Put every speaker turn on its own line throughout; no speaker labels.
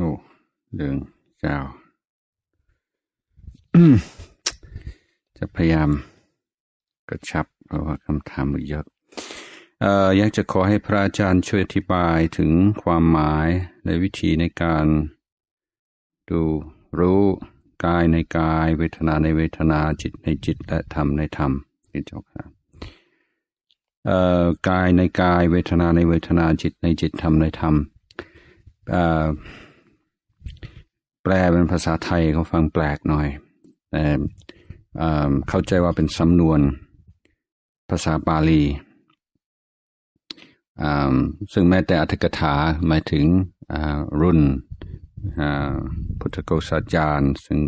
ห g ủ ดึ ờ งเ c ้าจะพยายาม
กระชับเพราะว่าคำถามมันเยอะอยากจะขอให้พระอาจารย์ช่วยอธิบายถึงความหมาย และวิธีในการดูรู้ กายในกายเวทนาในเวทนาจิตในจิต และธรรมในธรรมนี่เจ้าค่บกายในกาย เวทนาในเวทนาจิตในจิตธรรมในธรรมแปลเป็นภาษาไทยเขาฟังแปลกหน่อย แต่เข้าใจว่าเป็นสำนวนภาษาบาลี ซึ่งแม้แต่อัธกถาหมายถึงรุ่นพุทธโกษาจารย์ ซึ่ง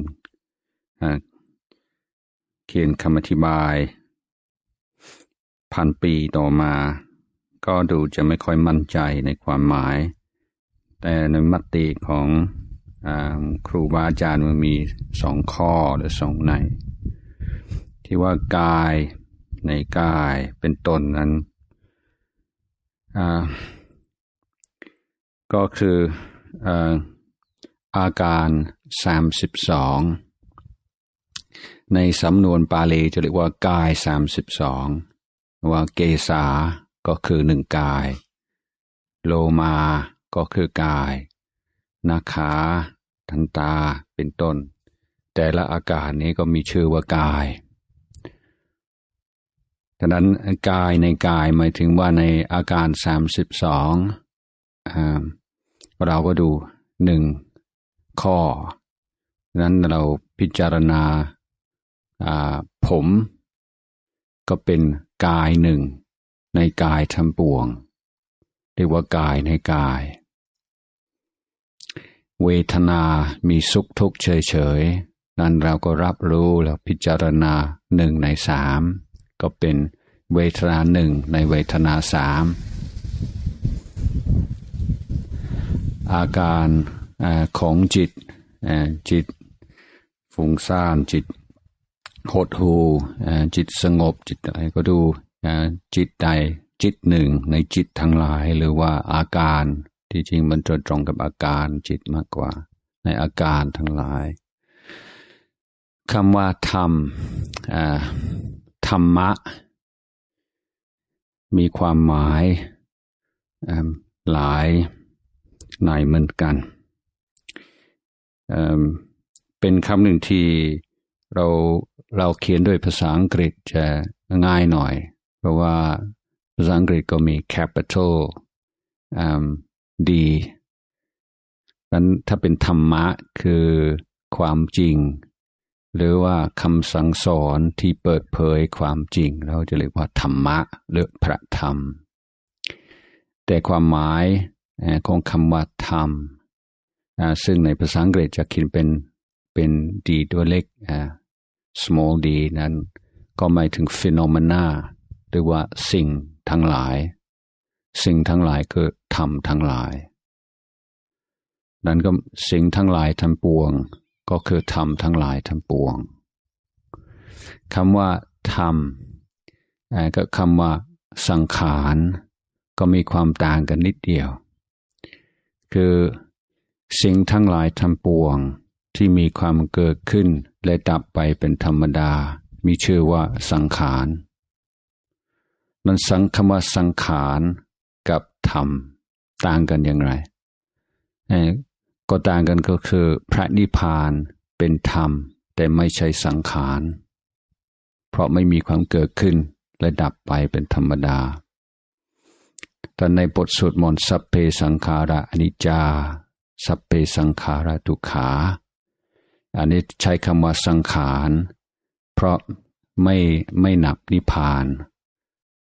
เขียนคำอธิบาย พันปีต่อมา ก็ดูจะไม่ค่อยมั่นใจในความหมาย แต่ในมติของครูบาอาจารย์มันมีสองข้อหรือสองในที่ว่ากายในกายเป็นตนนั้น ก็คืออาการ 32 ในสำนวนปาลีจะเรียกว่ากาย 32 ว่าเกษาก็คือหนึ่งกาย โลมาก็คือกายหน้าขา ทันตา เป็นต้น แต่ละอาการนี้ก็มีชื่อว่ากาย ดังนั้นกายในกายหมายถึงว่าในอาการ 32เราก็ดูหนึ่งข้อ นั้นเราพิจารณาผม ก็เป็นกายหนึ่งในกายทำปวง เรียกว่ากายในกายเวทนามีสุขทุกข์เฉยๆ นั้นเราก็รับรู้แล้วพิจารณาหนึ่งในสามก็เป็นเวทนาหนึ่งในเวทนาสามอาการของจิตจิตฟุ้งซ่านจิตหดหูจิตสงบจิตอะไรก็ดูจิตใดจิตหนึ่งในจิตทั้งหลาย หรือว่าอาการที่จริงมันตรงตรงกับอาการจิตมากกว่าในอาการทั้งหลายคำว่าธรรมธรรมะมีความหมายหลายหนเหมือนกัน เป็นคำหนึ่งที่เราเราเขียนด้วยภาษาอังกฤษจะง่ายหน่อย เพราะว่าภาษาอังกฤษก็มี capital ดีนั้นถ้าเป็นธรรมะคือความจริง หรือว่าคำสั่งสอนที่เปิดเผยความจริง เราจะเรียกว่าธรรมะหรือพระธรรม แต่ความหมายของคำว่าธรรม ซึ่งในภาษาอังกฤษจะเขียนเป็นเป็นดีตัวเล็ก small d นั้นก็หมายถึง phenomena หรือว่าสิ่งทั้งหลายสิ่งทั้งหลายคือธรรมทั้งหลาย นั้นก็สิ่งทั้งหลายทั้งปวง ก็คือธรรมทั้งหลายทั้งปวงคำว่าธรรมก็คำว่า สังขารก็มีความต่างกันนิดเดียว คือ สิ่งทั้งหลายทั้งปวง ที่มีความเกิดขึ้นและดับไปเป็นธรรมดา มีชื่อว่าสังขารมันสังคำว่าสังขารกับธรรมต่างกันอย่างไร ก็ต่างกันก็คือ พระนิพพานเป็นธรรม แต่ไม่ใช่สังขารเพราะไม่มีความเกิดขึ้นและดับไปเป็นธรรมดา แต่ในบทสวดมนต์สัพเพสังขาระอนิจจาสัพเพสังขาระทุกขาอันนี้ใช้คำว่าสังขาร เพราะไม่ไม่นับนิพพาน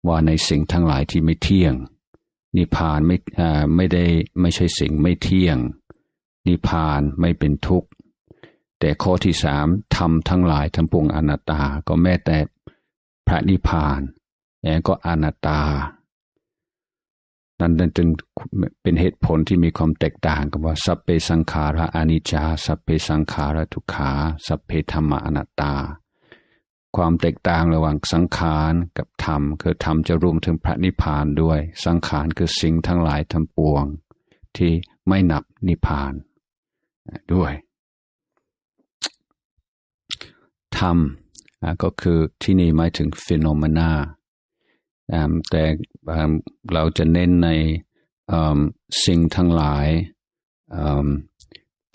ว่าในสิ่งทั้งหลายที่ไม่เที่ยงนิพพานไม่ไม่ได้ไม่ใช่สิ่งไม่เที่ยง นิพพานไม่เป็นทุกข์ แต่ข้อที่สามทำทั้งหลายทั้งปวงอนัตตาก็แม้แต่พระนิพพานแอนก็อนัตตานั้นจึงเป็นเหตุผลที่มีความแตกต่างกันว่าสัพเพสังขาระอนิจจา สัพเพสังขาระทุกขาสัพเพธรรมอนัตตาความแตกต่างระหว่างสังขารกับธรรมคือธรรมจะรวมถึงพระนิพพานด้วย สังขารคือสิ่งทั้งหลายทั้งปวงที่ไม่นับนิพพานด้วยธรรมก็คือที่นี่หมายถึงฟิโนมนาแต่เราจะเน้นในสิ่งทั้งหลาย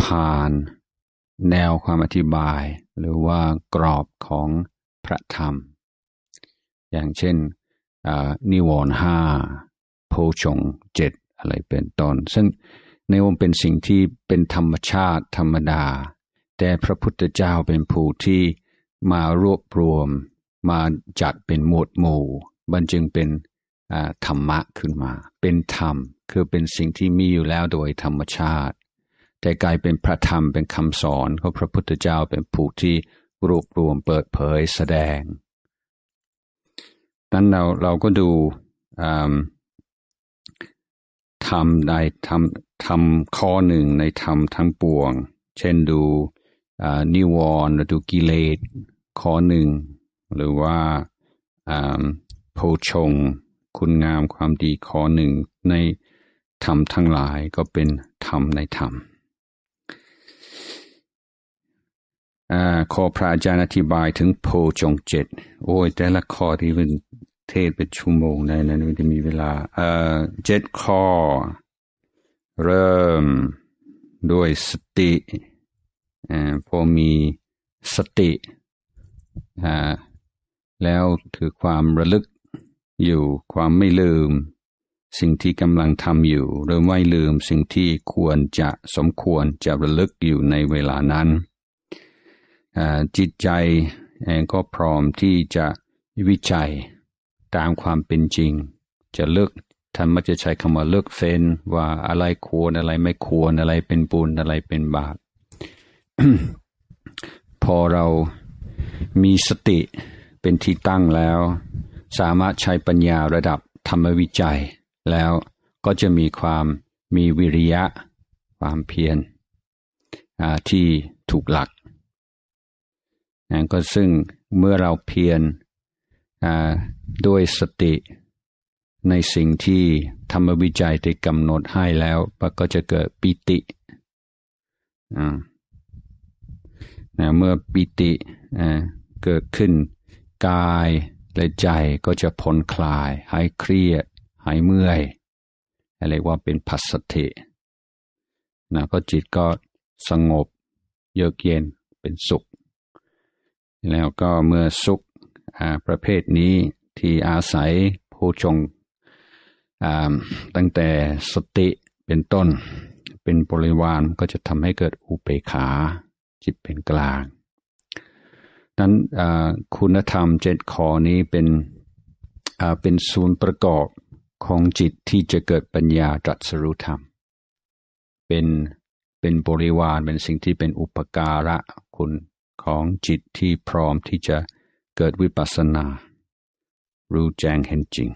ผ่านแนวความอธิบาย หรือว่ากรอบของพระธรรม อย่างเช่นนิวรห้าโพชงเจ็ดอะไรเป็นตน้นซึ่งในองค์เป็นสิ่งที่เป็นธรรมชาติธรรมดา แต่พระพุทธเจ้าเป็นผู้ที่มารวบรวมมาจัดเป็นหมวดหมู่บันจึงเป็นธรรมะขึ้นมา เป็นธรรมคือเป็นสิ่งที่มีอยู่แล้วโดยธรรมชาติ แต่กลายเป็นพระธรรมเป็นคำสอนของพระพุทธเจ้าเป็นผู้ที่รวบรวมเปิดเผยแสดง นั้นเราเราก็ดูทำในทำทำข้อหนึ่งในธรรมทั้งปวง เช่นดูนิวรณ์หรือดูกิเลสข้อหนึ่ง หรือว่าโพชงคุณงามความดีข้อหนึ่ง ในธรรมทั้งหลายก็เป็นธรรมในธรรมอขอพระอาจารย์อธิบายถึงโพชงเจ็ดโอ้ยแต่ละข้อที่เป็นเทศเป็นชั่วโมงในนั้นม่ไจะมีเวลา เอ่อเจ็ดข้อเริ่มด้วยสติอ่าพอมีสติอ่าแล้วถือความระลึกอยู่ความไม่ลืม สิ่งที่กำลังทำอยู่ หรือไม่ลืมสิ่งที่ควรจะสมควรจะระลึกอยู่ในเวลานั้นจิตใจองก็พร้อมที่จะวิจัยตามความเป็นจริงจะเลือกท่านมักจะใช้คำว่าเลือกเฟ้น ว่าอะไรควรอะไรไม่ควรอะไรเป็นบุญอะไรเป็นบาปพอเรามีสติเป็นที่ตั้งแล้ว สามารถใช้ปัญญาระดับธรรมวิจัย แล้วก็จะมีความมีวิริยะความเพียรที่ถูกหลักนะก็ซึ่งเมื่อเราเพียรด้วยสติในสิ่งที่ธรรมวิจัยได้กำหนดให้แล้วปก็จะเกิดปิตินะเมื่อปิติเกิดขึ้นกายและใจก็จะผ่อนคลายหายเครียดหายเมื่อย อะไรว่าเป็นพัสตินะก็จิตก็สงบเยือกเย็นเป็นสุขแล้วก็เมื่อสุขประเภทนี้ที่อาศัยผู้ชงตั้งแต่สติเป็นต้นเป็นบริวารก็จะทำให้เกิดอุเบกขาจิตเป็นกลาง นั้นคุณธรรมเจ็ดข้อนี้เป็นเป็นศูนย์ประกอบของจิตที่จะเกิดปัญญาตรัสรู้ธรรมเป็นเป็นบริวารเป็นสิ่งที่เป็นอุปการะคุณของจิตที่พร้อมที่จะเกิดวิปัสสนา รู้แจ้งเห็นจริง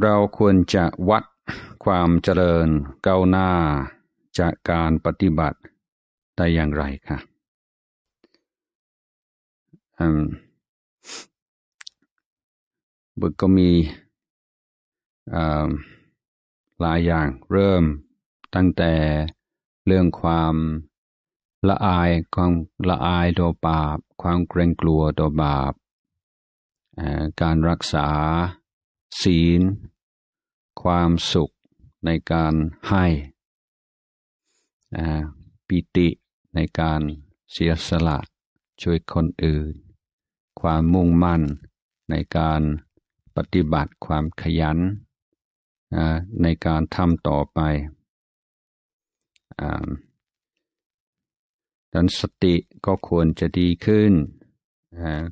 เราควรจะวัดความเจริญ
ก้าวหน้าจากการปฏิบัติ ได้อย่างไรคะบุตรก็มีหลายอย่างเริ่
มตั้งแต่เรื่องความละอายความละอายต่อบาป ความเกรงกลัวต่อบาปการรักษา ศีล ความสุขในการให้ ปิติในการเสียสละ ช่วยคนอื่น ความมุ่งมั่นในการปฏิบัติความขยัน ในการทำต่อไปดังสติก็ควรจะดีขึ้น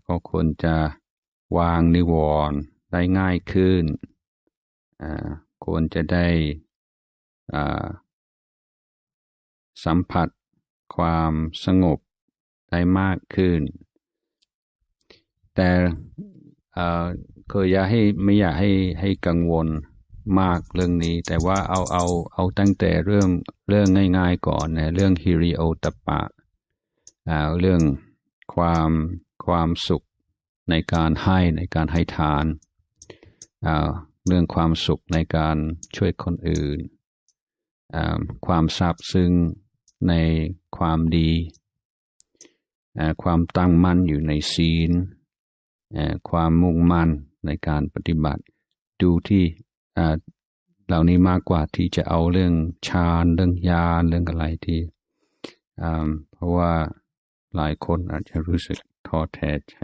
ก็ควรจะวางนิวรณ์ได้ง่ายขึ้น ควรจะได้สัมผัสความสงบได้มากขึ้น แต่เคยอยาให้ไม่อยากให้ให้กังวลมากเรื่องนี้ แต่ว่าเอา เอา เอาตั้งแต่เรื่อง เรื่องง่าย ๆ ก่อน นะ เรื่องฮิริโอตปะอ่าเรื่องความ ความสุขในการให้ในการให้ทานอ่าเรื่องความสุขในการช่วยคนอื่นอ่าความซาบซึ้งในความดีอ่าความตั้งมั่นอยู่ในศีลอ่าความมุ่งมั่นในการปฏิบัติ ดูที่เหล่านี้มากกว่าที่จะเอาเรื่องฌานเรื่องยาเรื่องอะไรที่เพราะว่าหลายคนอาจจะรู้สึกท้อแท้ใจ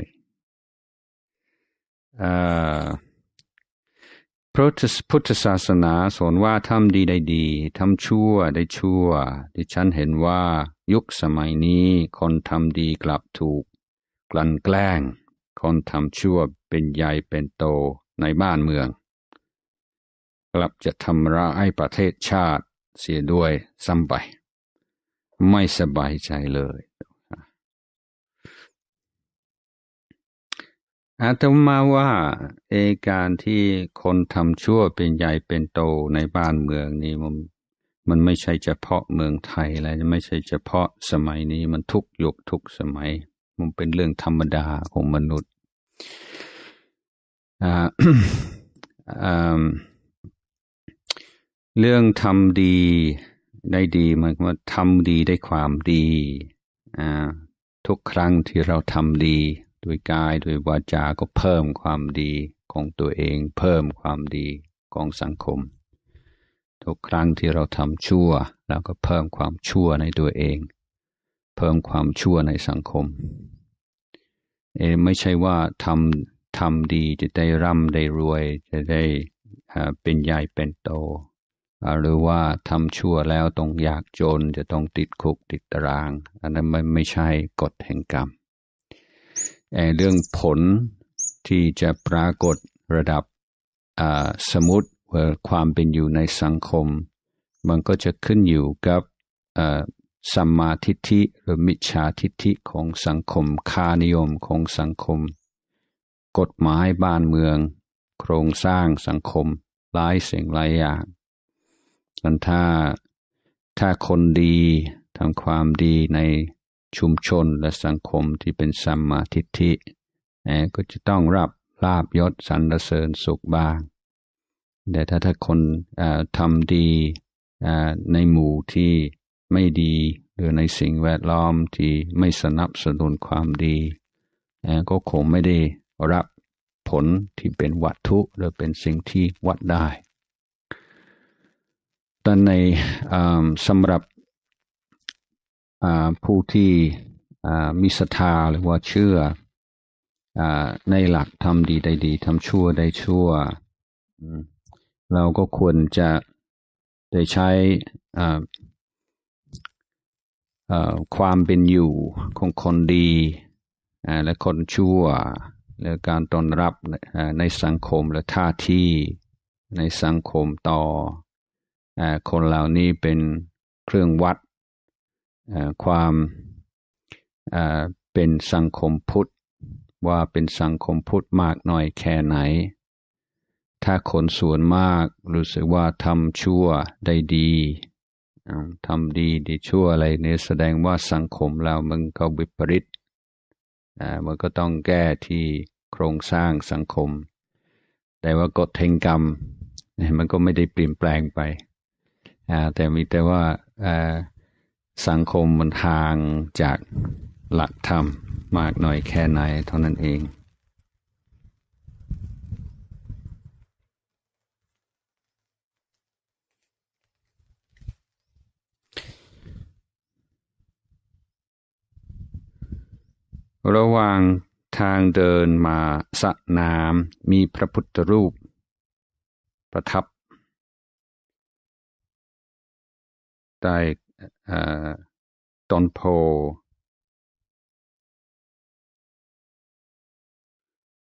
พระพุทธศาสนาสอนว่าทำดีได้ดีทำชั่วได้ชั่ว ที่ฉันเห็นว่ายุคสมัยนี้คนทำดีกลับถูก กลั่นแกล้ง คนทำชั่วเป็นใหญ่เป็นโตในบ้านเมืองกลับจะทำร้ายประเทศชาติเสียด้วยซ้ำไปไม่สบายใจเลย อาตมาว่า เอการที่คนทำชั่วเป็นใหญ่เป็นโตในบ้านเมืองนี้มันมันไม่ใช่เฉพาะเมืองไทย และไม่ใช่เฉพาะสมัยนี้มันทุกยุคทุกสมัย มันเป็นเรื่องธรรมดาของมนุษย์อ่าอ่าเรื่องทำดีได้ดีมันว่าทำดีได้ความดี อ่าทุกครั้งที่เราทำดีด้วยกาย ด้วยวาจา ก็เพิ่มความดีของตัวเอง เพิ่มความดีของสังคม ทุกครั้งที่เราทำชั่ว เราก็เพิ่มความชั่วในตัวเอง เพิ่มความชั่วในสังคมเอไม่ใช่ว่าทำทำดีจะได้ร่ำได้รวยจะได้เป็นใหญ่เป็นโตหรือว่าทำชั่วแล้วต้องอยากจนจะต้องติดคุกติดตาราง อันนั้นไม่ไม่ใช่กฎแห่งกรรม เรื่องผลที่จะปรากฏระดับสมุติความเป็นอยู่ในสังคม มันก็จะขึ้นอยู่กับสัมมาทิฏฐิหรือมิจฉาทิฏฐิของสังคมคานิยมของสังคม กฎหมายบ้านเมือง โครงสร้างสังคมหลายสิ่งหลายอย่างมันถ้าถ้าคนดีทำความดีในชุมชนและสังคมที่เป็นสัมมาทิฏฐิก็จะต้องรับลาบยศสรรเสริญสุขบ้าง แต่ถ้าถ้าคนทำดีในหมู่ที่ไม่ดีหรือในสิ่งแวดล้อมที่ไม่สนับสนุนความดี ก็คงไม่ได้รับผลที่เป็นวัตถุหรือเป็นสิ่งที่วัดได้ตอนในสำหรับผู้ที่มีศรัทธาหรือว่าเชื่อในหลักทำดีได้ดีทำชั่วได้ชั่ว เราก็ควรจะได้ใช้ความเป็นอยู่ของคนดีและคนชั่ว และการต้อนรับในสังคมและท่าที่ในสังคมต่อคนเหล่านี้เป็นเครื่องวัดความเป็นสังคมพุทธ ว่าเป็นสังคมพุทธมากน้อยแค่ไหน ถ้าคนส่วนมากรู้สึกว่าทำชั่วได้ดี ทำดี ดีชั่วอะไรเนี่ยแสดงว่าสังคมเรามันก็วิปริตมันก็ต้องแก้ที่โครงสร้างสังคม แต่ว่ากฎเทงกรรมมันก็ไม่ได้เปลี่ยนแปลงไปแต่มีแต่ว่าสังคมมันทางจากหลักธรรมมากหน่อยแค่ไหนเท่านั้นเอง ระหว่างทางเดินมาสะน้ำมีพร
ะพุทธรูปประทับได้ต้นโพ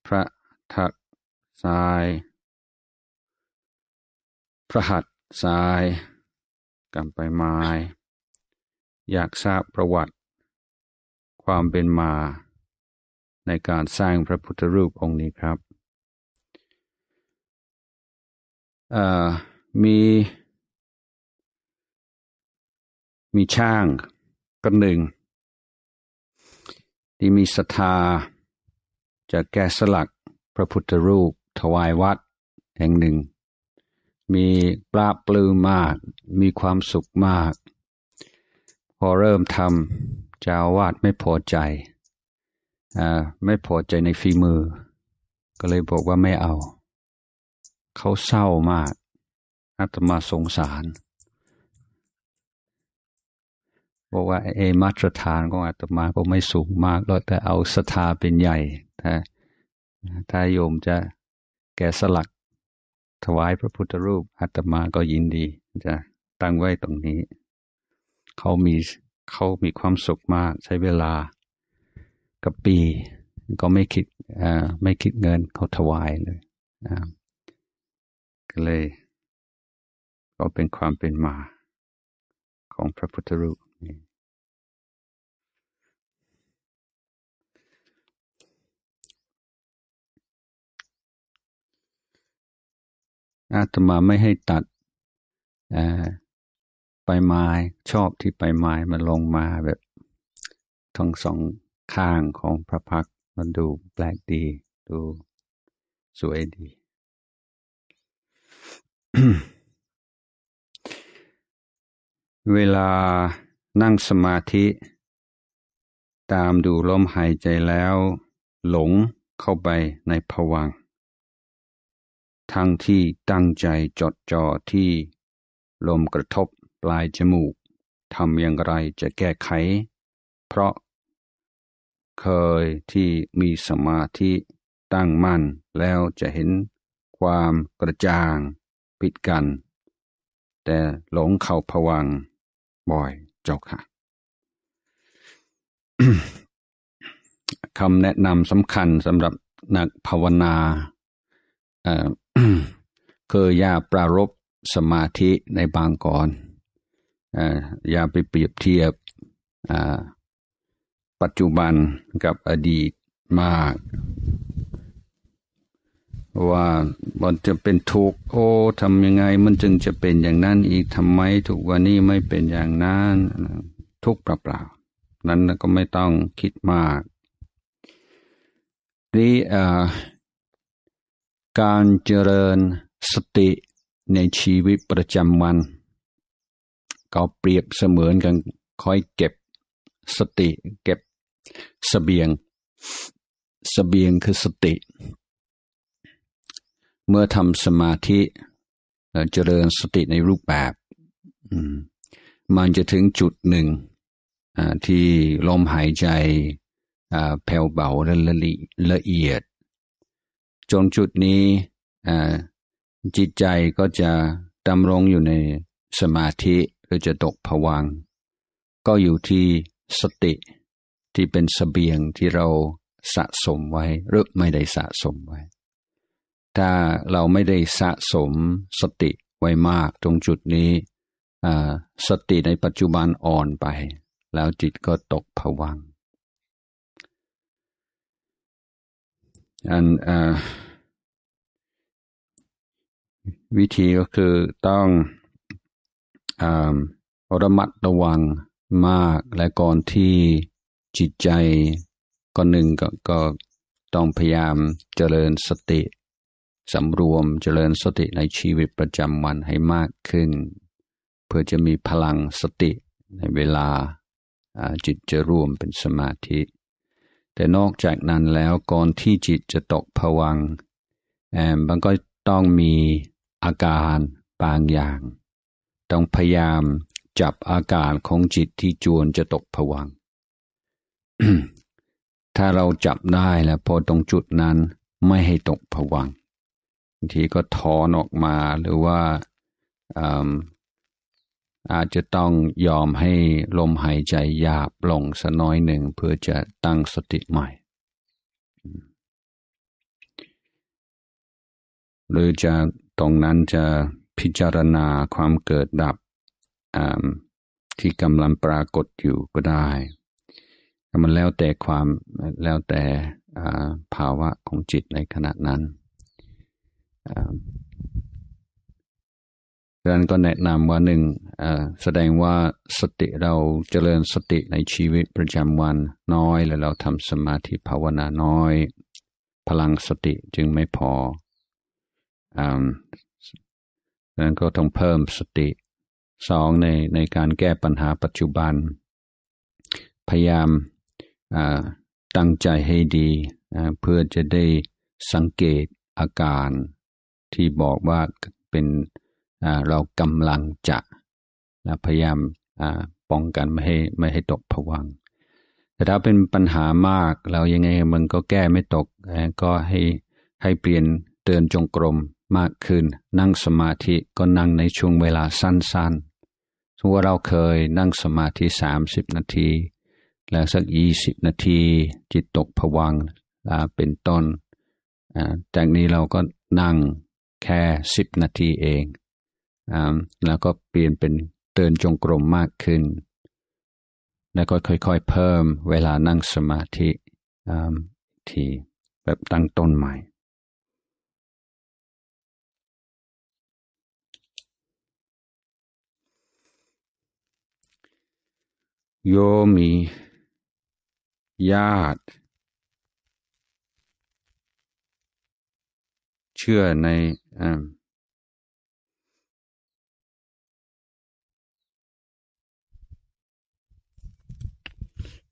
พระทักซ้าย พระหัตซ้ายกำไปมาอยากทราบประวัติ
ความเป็นมา ในการสร้างพระพุทธรูปองค์นี้ครับ
มีมีช่างคนหนึ่ง
ที่มีศรัทธาจะแกสลักพระพุทธรูป ถวายวัดแห่งหนึ่ง มีปลาปลื้มมาก มีความสุขมาก พอเริ่มทำเจ้าวาดไม่พอใจอไม่พอใจในฝีมือ ก็เลยบอกว่าไม่เอา เขาเศร้ามากอาตมาสงสารราะว่าเอมาตรฐานของอาตมาก็ไม่สูงมากแล้วแต่เอาศรัทธาเป็นใหญ่ถ้าถ้าโยมจะแกสลักถวายพระพุทธรูปอาตมาก็ยินดี จะตั้งไว้ตรงนี้ เขามีเขามีความสุขมากใช้เวลากับปีก็ไม่คิดไม่คิดเงินเขาถวายเลย
ก็เลยก็เป็นความเป็นมาของพระพุทธรูปอาตมาไม่ให้ตัด
ไปไม้ชอบที่ไปไม้มันลงมาแบบทั้งสองข้างของพระพักมันดูแปลกดี ดูสวยดี
เวลานั่งสมาธิ ต
ามดูลมหายใจแล้วหลงเข้าไปในผวังทั้งที่ตั้งใจจดจ่อที่ลมกระทบปลายจมูกทำอย่างไรจะแก้ไข เพราะเคยที่มีสมาธิตั้งมั่น แล้วจะเห็นความกระจ่างปิดกัน แต่หลงเข้าผวังบ่อยเจ้าค่ะคำแนะนำสำคัญสำหรับนักภาวนาคืออย่าปรารบสมาธิในบางก่อนอย่าไปเปรียบเทียบปัจจุบันกับอดีตมาก ว่ามันจะเป็นทุกข์โอ้ ทำยังไง มันจึงจะเป็นอย่างนั้นอีก ทำไมทุกวันนี้ไม่เป็นอย่างนั้นทุกข์เปล่า ๆ นั้นก็ไม่ต้องคิดมากนี่การเจริญสติในชีวิตประจำวัน ก็เปรียบเสมือนกันคอยเก็บสติเก็บสเสบียง สเสบียงคือสติ เมื่อทำสมาธิ เจริญสติในรูปแบบ มันจะถึงจุดหนึ่งที่ลมหายใจแผ่วเบาและละเอียดจนจุดนี้จิตใจก็จะดำรงอยู่ในสมาธิหรือจะตกผวัง ก็อยู่ที่สติที่เป็นสเสบียงที่เราสะสมไว้ หรือไม่ได้สะสมไว้ ถ้าเราไม่ได้สะสมสติไว้มาก ตรงจุดนี้สติในปัจจุบันอ่อนไป แล้วจิตก็ตกผวัง
อันวิธีก็คือต้อง
อระมัดระวังมาก และก่อนที่จิตใจก็หนึ่งก็ก็ต้องพยายามเจริญสติสำรวมเจริญสติในชีวิตประจำวันให้มากขึ้น เพื่อจะมีพลังสติในเวลาจิตจะรวมเป็นสมาธิแต่นอกจากนั้นแล้วก่อนที่จิตจะตกผวังแอมมันก็ต้องมีอาการบางอย่าง ต้องพยายามจับอาการของจิตที่จวนจะตกผวังถ้าเราจับได้แล้ว พอตรงจุดนั้นไม่ให้ตกผวังบางทีก็ถอนออกมาหรือว่าอาจจะต้องยอมให้ลมหายใจหยาบลงสักน้อยหนึ่งเพื่อจะตั้งสติใหม่ หรือจะตรงนั้นจะพิจารณาความเกิดดับที่กำลังปรากฏอยู่ก็ได้ มันแล้วแต่ความแล้วแต่ภาวะของจิตในขณะนั้นดังนั้นก็แนะนำว่าหนึ่งแสดงว่าสติเราเจริญสติในชีวิตประจำวันน้อยและเราทำสมาธิภาวนาน้อย พลังสติจึงไม่พอดังนั้นก็ต้องเพิ่มสติสองในในการแก้ปัญหาปัจจุบัน พยายามตั้งใจให้ดีเพื่อจะได้สังเกตอาการที่บอกว่าเป็นเรากำลังจะพยายามป้องกันไม่ให้ไม่ให้ตกผวัง แต่ถ้าเป็นปัญหามากเรายังไงมันก็แก้ไม่ตกก็ให้ให้เปลี่ยนเตินจงกรมมากขึ้น นั่งสมาธิก็นั่งในช่วงเวลาสั้นๆสมมติว่าเราเคยนั่งสมาธิ 30 นาที แล้วสัก 20 นาที จิตตกผวังเป็นต้น จากนี้เราก็นั่งแค่10นาทีเองแล้วก็เปลี่ยนเป็นเดินจงกรมมากขึ้น แล้วก็ค่อยๆเพิ่มเวลานั่งส
มาธิทีแบบตั้งต้นใหม่ โยมีญาติเชื่อในอ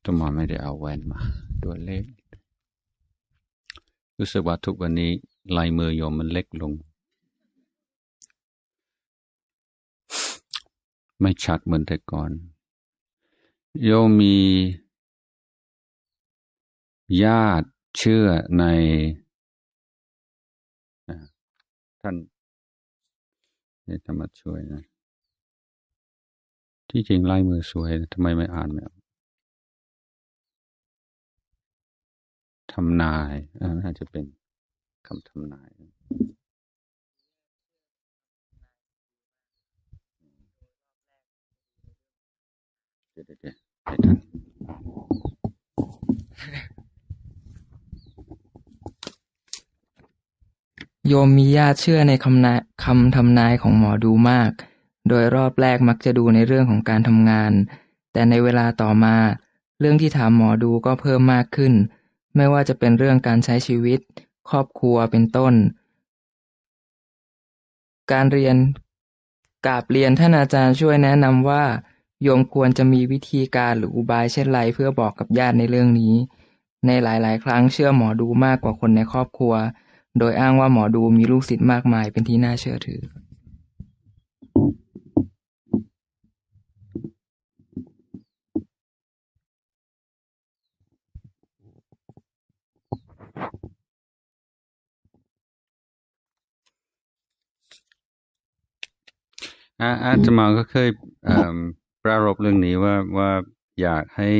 ตุมาไม่ได้เอาแว่น
มาตัวเล็ก รู้สึกว่าทุกวันนี้ลายมือโยม
มันเล็กลง ไม่ชัดเหมือนแต่ก่อนโยมมี ญาติเชื่อในท่านจะมาช่วยนะ ที่จริงลายมือสวยทำไมไม่อ่านไม่ออกทำนายน่าจะเป็นคำทำนายเดี๋ยวเดี๋ย
โยมมีญาติเชื่อในคำนายคำทำนายของหมอดูมาก โดยรอบแรกมักจะดูในเรื่องของการทำงาน แต่ในเวลาต่อมา เรื่องที่ถามหมอดูก็เพิ่มมากขึ้นไม่ว่าจะเป็นเรื่องการใช้ชีวิต ครอบครัวเป็นต้น การเรียนกาบเรียนท่านอาจารย์ช่วยแนะนำว่าโยมควรจะมีวิธีการหรืออุบายเช่นไรเพื่อบอกกับญาติในเรื่องนี้ ในหลาย ๆ ครั้งเชื่อหมอดูมากกว่าคนในครอบครัว โดยอ้างว่าหมอดูมีลูกศิษย์มากมายเป็นที่น่าเชื่อถือ
อา์มาก็เคย
ประรบเรื่องนี้ว่าว่า อยากให้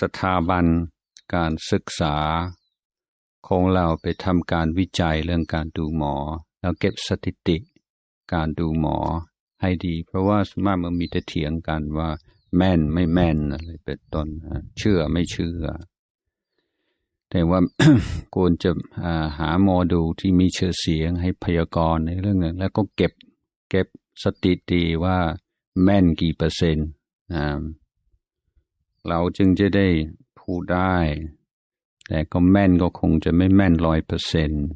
สถาบันการศึกษา ของเราไปทำการวิจัยเรื่องการดูหมอแล้วเก็บสถิติการดูหมอให้ดี เพราะว่าสมัยมันมีแต่เถียงกันว่าแม่นไม่แม่นอะไรเป็นต้นเชื่อไม่เชื่อ แต่ว่าควรจะหาหมอดูที่มีเชื่อเสียงให้พยากรณ์ในเรื่องนั้นแล้วก็เก็บเก็บสติตีว่าแม่นกี่เปอร์เซ็นต์นะเราจึงจะได้พูดได้ แต่ก็แม่นก็คงจะไม่แม่นร้อยเปอร์เซ็นต์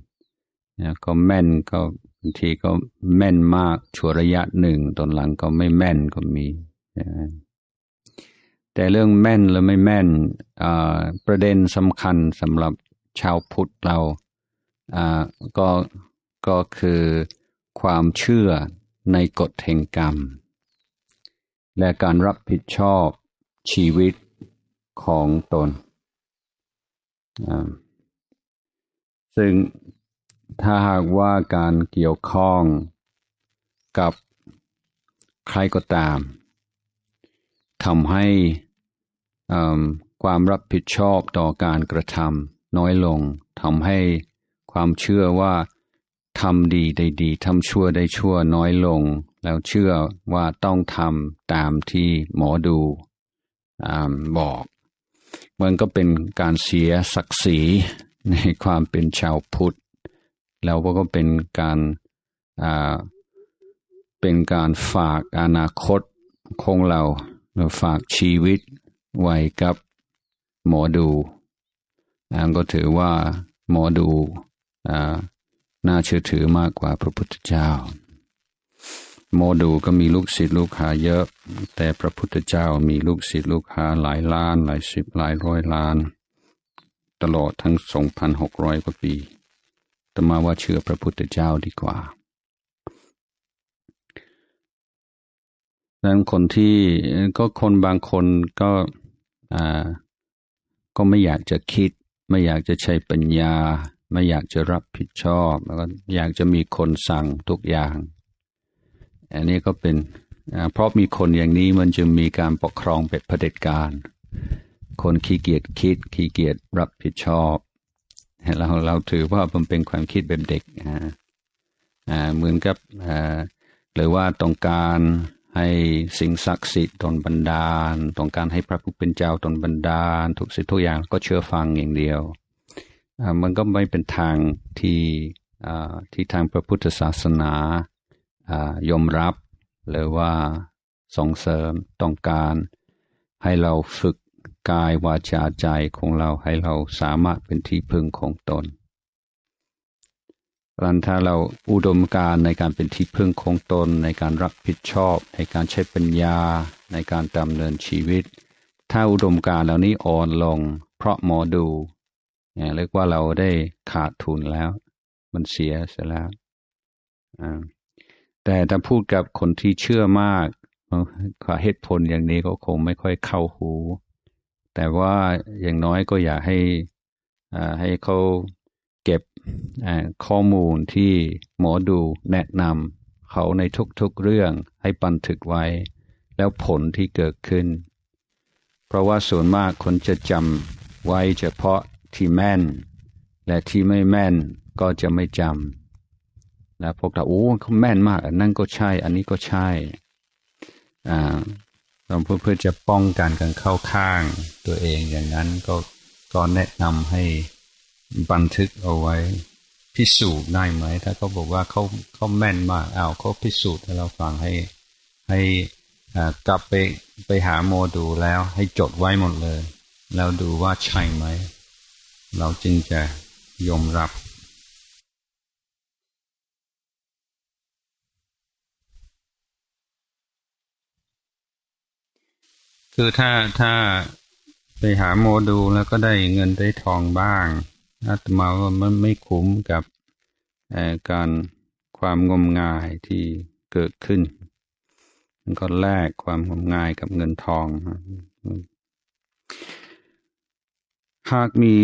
นะก็แม่นก็บางทีก็แม่นมากชั่วระยะหนึ่งตอนหลังก็ไม่แม่นก็มีนะแต่เรื่องแม่นหรือไม่แม่นประเด็นสำคัญสำหรับชาวพุทธเราก็ก็คือความเชื่อในกฎแห่งกรรม และการรับผิดชอบชีวิตของตน ซึ่งถ้าหากว่าการเกี่ยวข้องกับใครก็ตาม ทำให้ความรับผิดชอบต่อการกระทำน้อยลง ทำให้ความเชื่อว่าทำดีได้ดี ทำชั่วได้ชั่วน้อยลง แล้วเชื่อว่าต้องทำ ตามที่หมอดูอบอก มันก็เป็นการเสียศักดิ์ศรีในความเป็นชาวพุทธ แล้วก็เป็นการเป็นการฝากอนาคตของเราเราฝากชีวิตไว้กับหมอดูก็ถือว่าหมอดูน่าเชื่อถือมากกว่าพระพุทธเจ้า โมดูก็มีลูกศิษย์ลูกหาเยอะ แต่พระพุทธเจ้ามีลูกศิษย์ลูกหาหลายล้าน หลายสิบหลายร้อยล้าน ตลอดทั้งสองพันหกร้อยกว่าปีต่มาว่าเชื่อพระพุทธเจ้าดีกว่าดังนั้นคนที่ก็คนบางคนก็อ่าก็ไม่อยากจะคิดไม่อยากจะใช้ปัญญาไม่อยากจะรับผิดชอบ แล้วก็อยากจะมีคนสั่งทุกอย่างอันนี้ก็เป็นเพราะมีคนอย่างนี้มันจึงมีการปกครองเป็นเผด็จการคนขี้เกียจคิดขี้เกียจรับผิดชอบเราเราถือว่ามันเป็นความคิดแบบเด็กอ่าเหมือนกับหรือว่าต้องการให้สิ่งศักดิ์สิทธิ์ตนบรรดาลต้องการให้พระผู้เป็นเจ้าตนบรรดาลทุกสิ่งทุกอย่างก็เชื่อฟังอย่างเดียวมันก็ไม่เป็นทางที่ที่ทางพระพุทธศาสนายอมรับหรือว่าส่งเสริมต้องการ ให้เราฝึกกายวาจาใจของเราให้เราสามารถเป็นที่พึ่งของตนรันถ้าเราอุดมการในการเป็นที่พึ่งของตน ในการรับผิดชอบ ในการใช้ปัญญาในการดำเนินชีวิต ถ้าอุดมการเหล่านี้อ่อนลงเพราะหมอดูเรียกว่าเราได้ขาดทุนแล้ว มันเสียเสียแล้ว แต่ถ้าพูดกับคนที่เชื่อมากขมเหตุผลอย่างนี้ก็คงไม่ค่อยเข้าหู แต่ว่าอย่างน้อยก็อยากให้ให้เขาเก็บข้อมูลที่หมอดูแนะนำเขาในทุกๆเรื่องให้บันทึกไว้ แล้วผลที่เกิดขึ้น เพราะว่าส่วนมากคนจะจำไว้เฉพาะที่แม่นและที่ไม่แม่นก็จะไม่จำและพวกเราโอ้เขาแม่นมาก อันนั่นก็ใช่ อันนี้ก็ใช่อ่าเราเพื่อเพื่อจะป้องกันการเข้าข้างตัวเองอย่างนั้นก็ก็แนะนำให้บันทึกเอาไว้พิสูจน์ได้ไหมถ้าเขาบอกว่าเขาเขาแม่นมากอ้าวเขาพิสูจน์ให้เราฟังให้ให้กลับไปไปหาโมดูแล้ว ให้จดไว้หมดเลย แล้วดูว่าใช่ไห
มเราจึงจะยอมรับ
คือถ้าถ้าไปหาโมดู แล้วก็ได้เงินได้ทองบ้างอาตมาว่ามันไม่คุ้มกับการความงมงายที่เกิดขึ้นมันก็แลกความงมงายกับเงินทองหากมี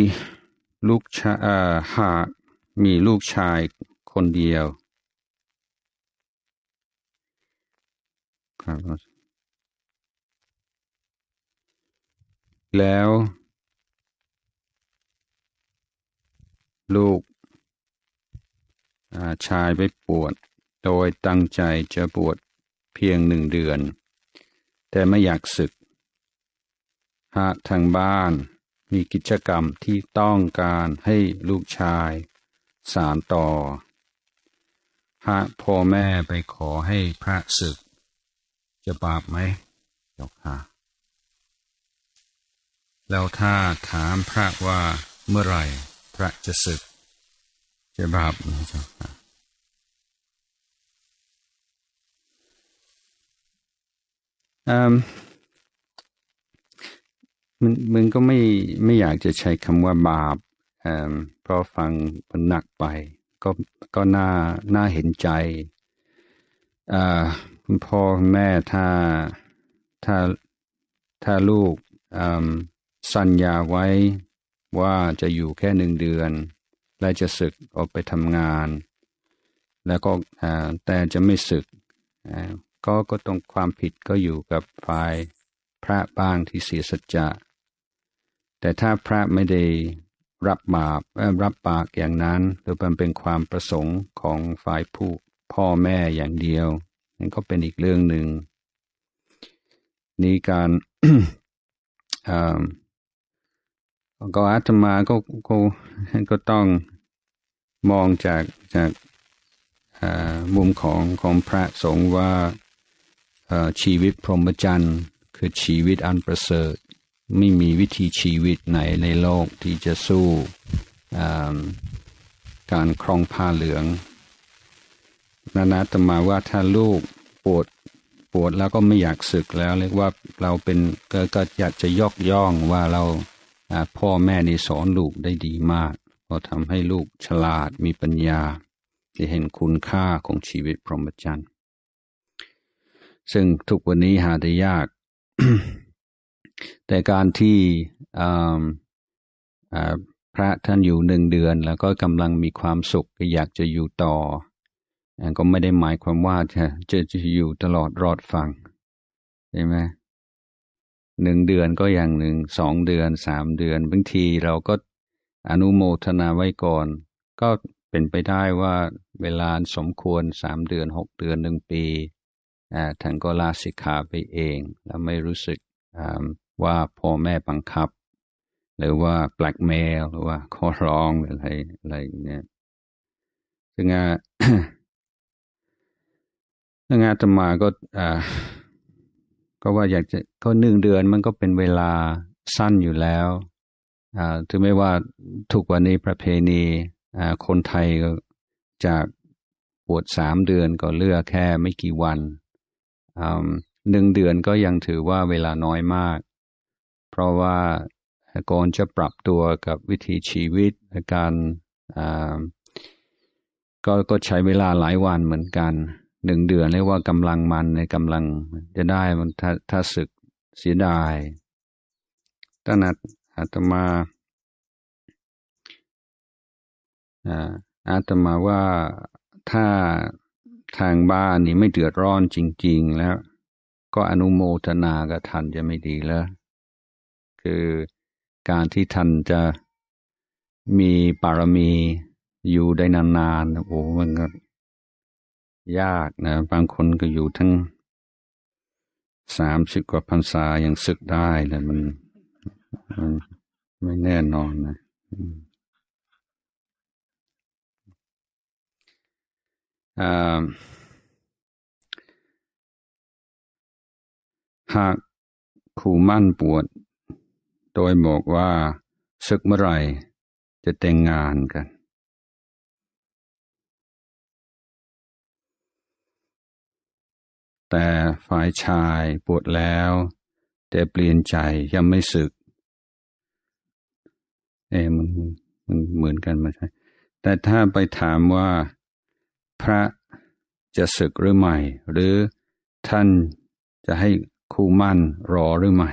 ลูกชาหากมีลูกชายคนเดียวครับแล้วลูกชายไปปวด โดยตั้งใจจะปวดเพียงหนึ่งเดือน แต่ไม่อยากศึกหากทางบ้านมีกิจกรรมที่ต้องการให้ลูกชายสารต่อพระพ่อแม่ไปขอให้พระศึก จะบาปไหมจาค่ะ แล้วถ้าถามพระว่าเมื่อไรพระจะศึก จะบาปไหมจาค่ะอืมมันมึงก็ไม่ไม่อยากจะใช้คำว่าบาปเพราะฟังมันหนักไป ก็ก็น่าน่าเห็นใจคุณพ่อคุณแม่ถ้า ถ้าถ้าลูกสัญญาไว้ว่าจะอยู่แค่หนึ่งเดือน และจะศึกออกไปทำงาน แล้วก็แต่จะไม่ศึกก็ก็ตรงความผิดก็อยู่กับฝ่าย พระบ้างที่เสียสัจจะแต่ถ้าพระไม่ได้รับบาปรับปากอย่างนั้น หรือมันเป็นความประสงค์ของฝ่ายผู้พ่อแม่อย่างเดียว นั่นก็เป็นอีกเรื่องหนึ่งนี่การก็อาตมาก็ก็ก็ต้องมองจากจากมุมของของพระสงฆ์ว่าชีวิตพรหมจรรย์คือชีวิตอันประเสริฐไม่มีวิธีชีวิตไหนในโลกที่จะสู้การครองผ้าเหลืองนานาตมาว่าถ้าลูกปวดปวดแล้วก็ไม่อยากศึกแล้ว เรียกว่าเราเป็นก็ก็อยากจะยกย่องว่าเราพ่อแม่นี่สอนลูกได้ดีมากก็ทำให้ลูกฉลาดมีปัญญาได้เห็นคุณค่าของชีวิตพรหมจรรย์ซึ่งทุกวันนี้หาได้ยากแต่การที่พระท่านอยู่หนึ่งเดือนแล้วก็กำลังมีความสุขอยากจะอยู่ต่อก็ไม่ได้หมายความว่าจะจะจะอยู่ตลอดรอดฟังใช่ไหมหนึ่งเดือนก็อย่างหนึ่งสองเดือนสามเดือนบางทีเราก็อนุโมทนาไว้ก่อน ก็เป็นไปได้ว่าเวลาสมควรสามเดือนหกเดือนหนึ่งปีท่านก็ลาสิกขาไปเอง แล้วไม่รู้สึกว่าพ่อแม่บังคับ หรือว่าแบล็กเมลหรือว่าขอร้องอะไรอะไรเนี่ยซึ่งอาซึ่งอาตมาก็ อ่า ก็ว่าอยากจะก็หนึ่งเดือนมันก็เป็นเวลาสั้นอยู่แล้วอ่าถึงไม่ว่าถูกวันนี้ประเพณีอ่าคนไทยก็จากปวดสามเดือนก็เลือกแค่ไม่กี่วันอ่าหนึ่งเดือนก็ยังถือว่าเวลาน้อยมากเพราะว่าก่อนจะปรับตัวกับวิถีชีวิตการก็ก็ใช้เวลาหลายวันเหมือนกัน หนึ่งเดือนเรียกว่ากำลังมันในกำลังจะได้มัน
ถ้าถ้าศึกเสียดายตันัดอาตมา อาตมาว่า
ถ้าทางบ้านนี่ไม่เดือดร้อนจริงๆแล้ว ก็อนุโมทนากับทานจะไม่ดีแล้วือการที่ท่านจะมีปารมีอยู่ได้นานๆ โอ้โหมันก็ยากนะ บางคนก็อยู่ทั้งสามสิบกว่าพรรษาอย่างศึกได้เลยมันมันไม่แน่นอนนะ หากขู่มั่นปวดโดยบอกว่าศึ
กเมื่อไรจะแต่งงานกัน แต่ฝ่ายชายปวดแล้ว แต่เปลี่ยนใจยังไม่ศึก
เอมันมันเหมือนกันมาใช่แต่ถ้าไปถามว่าพระจะศึกหรือไม่ หรือท่านจะให้คู่มั่นรอหรือไม่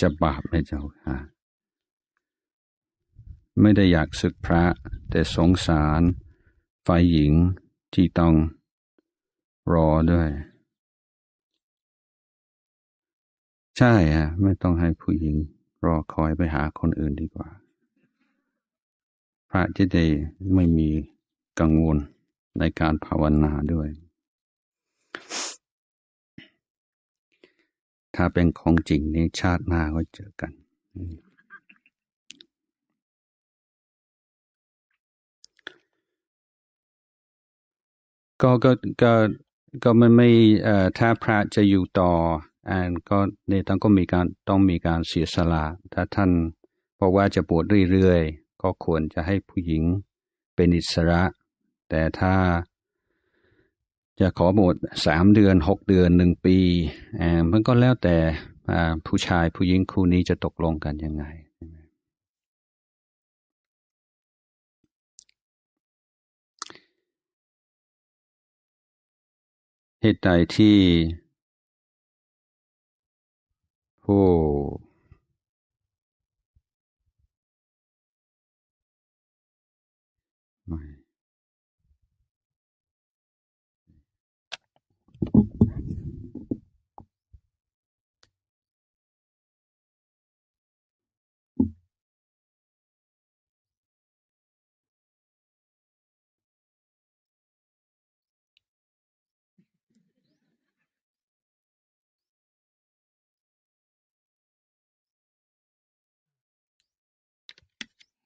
จะบาปไหมเจ้าค่ะไม่ได้อยากศึกพระ แต่สงส
ารฝ่ายหญิงที่ต้องรอด้วย ใช่ฮะไม่ต้องให้ผู้หญิงรอคอยไปหาคนอื่นดีกว่า พระจะได้ไม่
มีกังวลในการภาวนาด้วย
ถ้าเป็นของจริงนีชาติหน้าก็เจอกัน ก็ก็ก็ก็มันไม่เอ
่อถ้าพระจะอยู่ต่ออันก็ในต้องก็มีการต้องมีการเสียสละถ้าท่านเพราะว่าจะปวดเรื่อย ๆ ก็ควรจะให้ผู้หญิงเป็นอิสระ แต่ถ้าจะขอบวชสามเดือนหกเดือนหนึ่งปีมันก็แล้วแต่ผู้ชายผู้หญิงคู่นี้จะตกลง
กันยังไงเหตุใดที่ผู้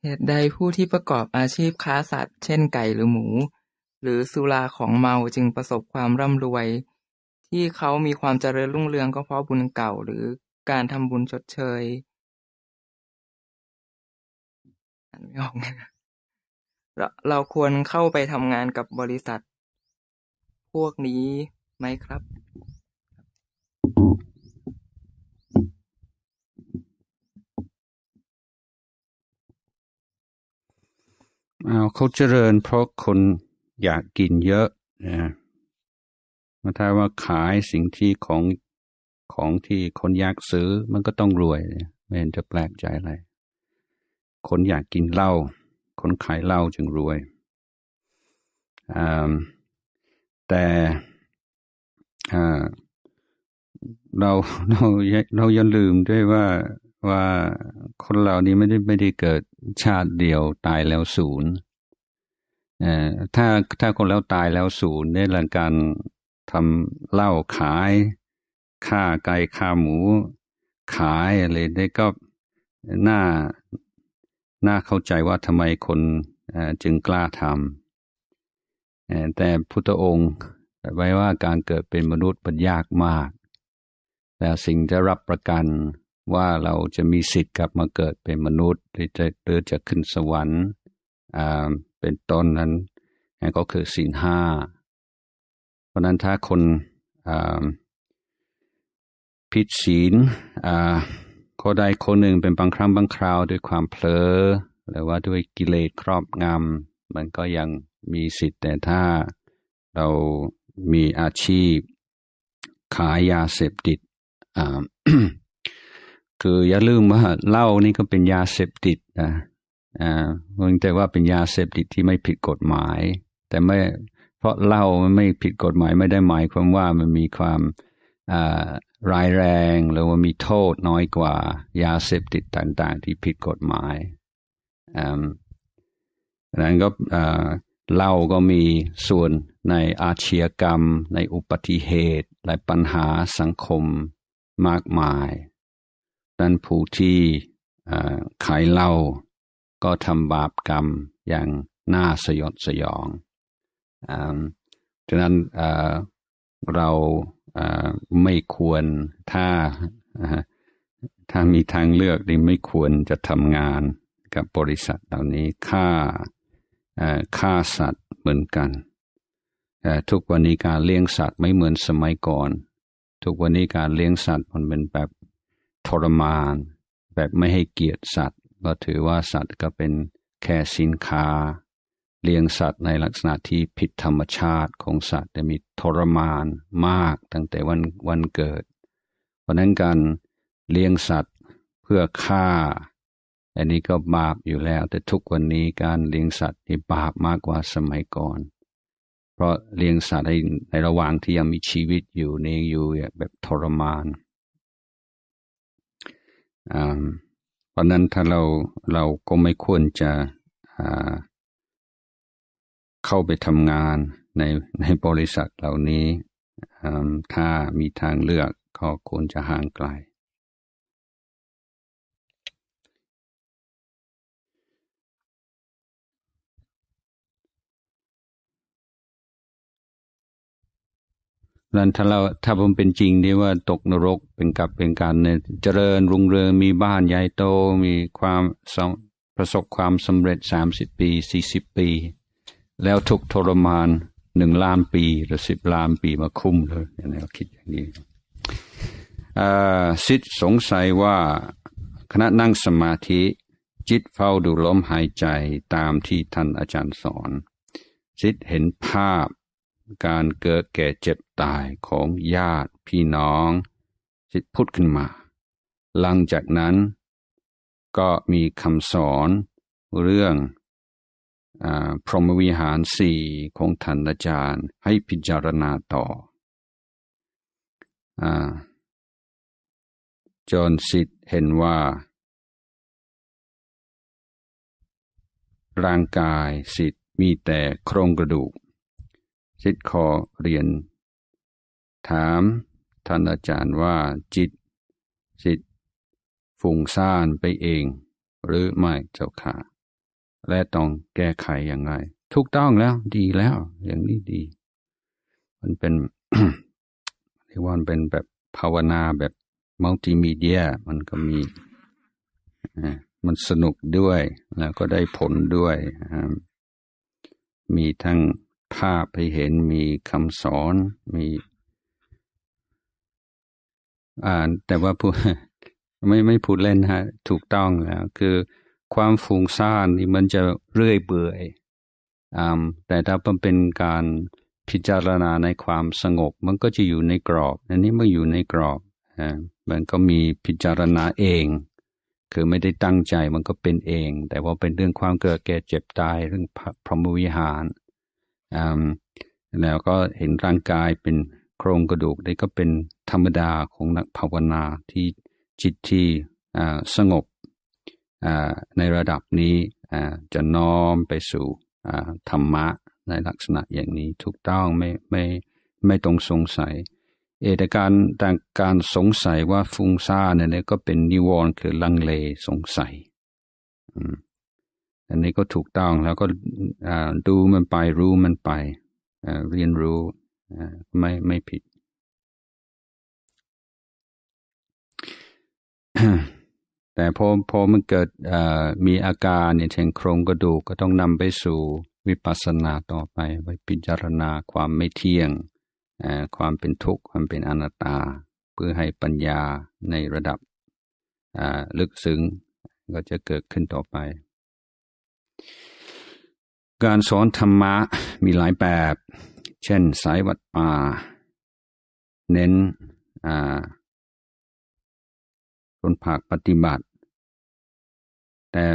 เหตุใดผู้ที่ประกอบอาชีพค้าสัตว์ เช่นไก่หรือหมู หรือสุราของเมาจึงประสบความร่ำรวย ที่เขามีความเจริญรุ่งเรืองก็เพราะบุญเก่าหรือการทำบุญชดเชยไม่ออกเราควรเข้าไปทำงานกับบริษัท พวกนี้ไหมครับ
เอาเขาเจริญเพราะคนอยากกินเยอะนะมาถ้าว่าขา
ยสิ่งที่ของของที่คนอยากซื้อมันก็ต้องรวย ไม่เห็นจะแปลกใจอะไร คนอยากกินเหล้าคนขายเหล้าจึงรวยแต่เราเราเรายันลืมด้วยว่าว่าคนเหล่านี้ไม่ได้ไม่ได้เกิดชาติเดียวตายแล้วศูนย์ถ้าถ้าคนแล้วตายแล้วศูนย์ในหลังการทำเหล้าขายฆ่าไก่ฆ่าหมูขายอะไรได้ก็น่าน่าเข้าใจว่าทำไมคนจึงกล้าทำ แต่พุทธองค์ไว้ว่าการเกิดเป็นมนุษย์มันยากมาก แต่สิ่งจะรับประกันว่าเราจะมีสิทธิ์กลับมาเกิดเป็นมนุษย์ หรือจะเจะขึ้นสวรรค์ อ่า เป็นต้นนั้นนั่นก็คือศีลห้า เพราะนั้นถ้าคนผิดศีลก็ได้คนหนึ่งเป็นบางครั้งบางคราว ด้วยความเผลอ หรือว่าด้วยกิเลสครอบงำ มันก็ยังมีสิทธิ์ แต่ถ้าเรามีอาชีพขายยาเสพติดคืออย่าลืมว่าเหล้านี่ก็เป็นยาเสพติดนะอ่าเพียงแต่ว่าเป็นยาเสพติดที่ไม่ผิดกฎหมาย แต่ไม่เพราะเหล้ามันไม่ผิดกฎหมายไม่ได้หมายความว่ามันมีความอ่าร้ายแรงหรือว่ามีโทษน้อยกว่ายาเสพติดต่าง ๆ ที่ผิดกฎหมายอ่านั้นก็อ่าเหล้าก็มีส่วนในอาชญากรรมในอุบัติเหตุและปัญหาสังคมมากมายนั้นผู้ที่ขายเหล้าก็ทำบาปกรรมอย่างน่าสยดสยองฉะนั้นเราไม่ควรถ้าถ้ามีทางเลือกดีไม่ควรจะทำงานกับบริษัทเหล่านี้ค่าค่าสัตว์เหมือนกัน ทุกวันนี้การเลี้ยงสัตว์ไม่เหมือนสมัยก่อน ทุกวันนี้การเลี้ยงสัตว์มันเป็นแบบทรมานแบบไม่ให้เกียรติสัตว์ ก็ถือว่าสัตว์ก็เป็นแค่สินค้า เลี้ยงสัตว์ในลักษณะที่ผิดธรรมชาติของสัตว์จะมีทรมานมากตั้งแต่วันวันเกิด เพราะนั้นการเลี้ยงสัตว์เพื่อฆ่าอันนี้ก็บาปอยู่แล้วแต่ทุกวันนี้การเลี้ยงสัตว์ที่บาปมากกว่าสมัยก่อน เพราะเลี้ยงสัตว์ในระหว่างที่ยังมีชีวิตอยู่เนี่อยู่แบบทรมานเพราะนั้นถ้าเราเราก็ไม่ควรจะเข้าไปทำงานในในบริษัทเหล่านี้ถ้า
มีทางเลือกก็ควรจะห่างไกลนั้นถ้าเรา
ถ้าผมเป็นจริงนี่ว่าตกนรกเป็นกับเป็นการเนี่ยเจริญรุ่งเรือง มีบ้านใหญ่โตมีความประสบความสำเร็จสามสิบปีสี่สิบปี แล้วทุกทรมานหนึ่งล้านปี หรือสิบล้านปีมาคุ้มเลยอย่างนี้เราคิดอย่างนี้สิทธิสงสัยว่าคณะนั่งสมาธิจิตเฝ้าดูลมหายใจตามที่ท่านอาจารย์สอนสิทตเห็นภาพการเกิดแก่เจ็บตายของญาติพี่น้องจิตพุทธขึ้นมา หลังจากนั้นก็มีคำสอน เรื่องอพรหมวิหารสี่ของท่านอาจารย์ให้พิจารณาต่อ
อจนสิทธิ์เห็นว่า ร่างกายสิทธิ์มีแต่โครงกระดูกซิดคอเรียน ถาม
ท่านอาจารย์ว่า จิตสิทธิ์ ฟุ้งซ่านไปเอง หรือไม่เจ้าค่ะและต้องแก้ไขอย่างไรถูกต้องแล้ว ดีแล้ว อย่างนี้ดี มันเป็นเรียกว่าเป็นแบบภาวนาแบบมัลติมีเดีย มันก็มีมันสนุกด้วย แล้วก็ได้ผลด้วย มีทั้งภาพให้เห็นมีคำสอนมี อ่าแต่ว่าพูดไม่ไม่พูดเล่นฮะถูกต้องแล้วคือความฟุ้งซ่านนี่มันจะเรื่อยเบื่อยอแต่ถ้ามันเป็นการพิจารณาในความสงบมันก็จะอยู่ในกรอบอันนี้มันอยู่ในกรอบฮะมันก็มีพิจารณาเอง คือไม่ได้ตั้งใจมันก็เป็นเอง แต่ว่าเป็นเรื่องความเกิดแก่เจ็บตายเรื่องพรหมวิหารแล้วก็เห็นร่างกายเป็นโครงกระดูก ได้ก็เป็นธรรมดาของนักภาวนา ที่จิตที่สงบในระดับนี้จะน้อมไปสู่ธรรมะในลักษณะอย่างนี้ถูกต้องไม่ไม่ไม่ต้องสงสัย เอตการต่างการสงสัยว่าฟุ้งซ่านเนี่ยก็เป็นนิวรณ์คือลังเลสงสัย อืมอันนี้ก็ถูกต้องแล้วก็ดูมันไปรู้มันไป เรียนรู้ไม่ไม่ผิด แต่พอพอมันเกิดมีอาการเนี่ยเช่นโครงกระดูกก็ต้องนำไปสู่วิปัสสนาต่อไปไปพิจารณาความไม่เที่ยง ความเป็นทุกข์ความเป็นอนัตตา เพื่อให้ปัญญาในระดับลึกซึ้งก็จะเกิดขึ้นต่อไปการสอนธร
รมะมีหลายแบบ เช่น สายวัดป่า เน้นคนผักปฏิบัติ แต่